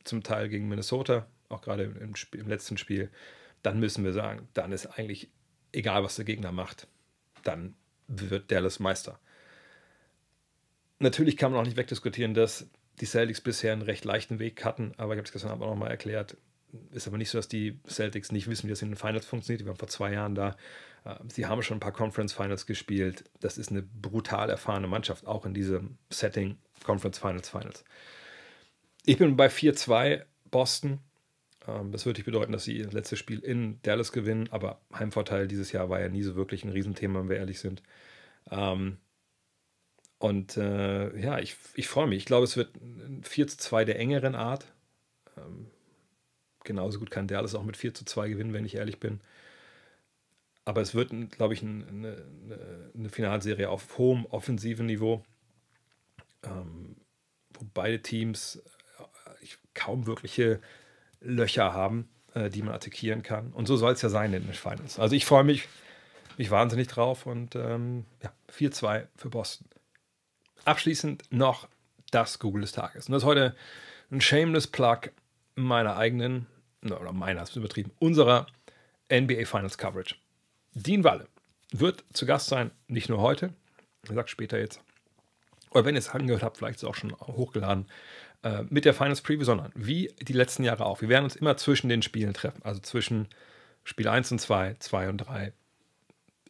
zum Teil gegen Minnesota, auch gerade im, Spiel, im letzten Spiel, dann müssen wir sagen, dann ist eigentlich egal, was der Gegner macht, dann wird Dallas Meister. Natürlich kann man auch nicht wegdiskutieren, dass die Celtics bisher einen recht leichten Weg hatten, aber ich habe es gestern Abend auch nochmal erklärt. Ist aber nicht so, dass die Celtics nicht wissen, wie das in den Finals funktioniert. Die waren vor zwei Jahren da. Äh, sie haben schon ein paar Conference Finals gespielt. Das ist eine brutal erfahrene Mannschaft, auch in diesem Setting Conference Finals Finals. Ich bin bei 4-2 Boston. Ähm, das würde nicht bedeuten, dass sie ihr letztes Spiel in Dallas gewinnen, aber Heimvorteil dieses Jahr war ja nie so wirklich ein Riesenthema, wenn wir ehrlich sind. Ähm, und äh, ja, ich, ich freue mich. Ich glaube, es wird 4 zu 2 der engeren Art. Ähm, genauso gut kann der alles auch mit 4 zu 2 gewinnen, wenn ich ehrlich bin. Aber es wird, glaube ich, eine, eine, Finalserie auf hohem offensiven Niveau, ähm, wo beide Teams äh, kaum wirkliche Löcher haben, äh, die man attackieren kann. Und so soll es ja sein in den Finals. Also ich freue mich, mich wahnsinnig drauf und ähm, ja, 4-2 für Boston. Abschließend noch das Google des Tages. Und das ist heute ein shameless Plug meiner eigenen, oder meiner, ist übertrieben, unserer NBA Finals Coverage. Dean Walle wird zu Gast sein, nicht nur heute, er sagt später jetzt, oder wenn ihr es angehört habt, vielleicht ist es auch schon hochgeladen, äh, mit der Finals Preview, sondern wie die letzten Jahre auch. Wir werden uns immer zwischen den Spielen treffen, also zwischen Spiel 1 und 2, 2 und 3,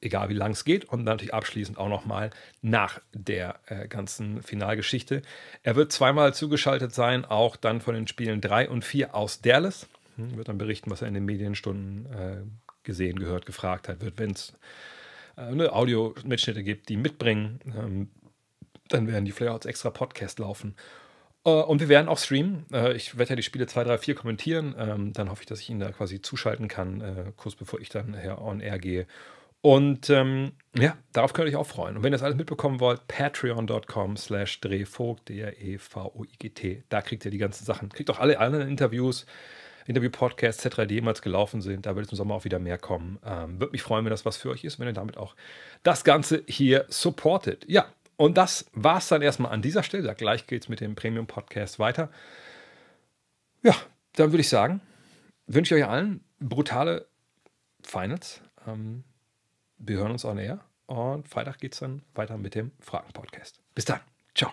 egal wie lang es geht. Und dann natürlich abschließend auch nochmal nach der äh, ganzen Finalgeschichte. Er wird zweimal zugeschaltet sein, auch dann von den Spielen 3 und 4 aus Dallas. Hm, wird dann berichten, was er in den Medienstunden äh, gesehen, gehört, gefragt hat. Wird, wenn es äh, eine Audio-Mitschnitte gibt, die mitbringen, ähm, dann werden die Flayouts extra Podcast laufen. Äh, und wir werden auch streamen. Äh, ich werde ja die Spiele 2, 3, 4 kommentieren. Ähm, dann hoffe ich, dass ich ihn da quasi zuschalten kann, äh, kurz bevor ich dann her on air gehe. Und ähm, ja, darauf könnt ihr euch auch freuen. Und wenn ihr das alles mitbekommen wollt, patreon.com slash drehvogt, D-R-E-V-O-I-G-T. Da kriegt ihr die ganzen Sachen. Kriegt auch alle anderen Interviews, Interview-Podcasts etc., die jemals gelaufen sind. Da wird es im Sommer auch wieder mehr kommen. Ähm, Würde mich freuen, wenn das was für euch ist, wenn ihr damit auch das Ganze hier supportet. Ja, und das war es dann erstmal an dieser Stelle. Gleich geht es mit dem Premium-Podcast weiter. Ja, dann würde ich sagen, wünsche ich euch allen brutale Finals. Ähm, wir hören uns on air und Freitag geht es dann weiter mit dem Fragen-Podcast. Bis dann. Ciao.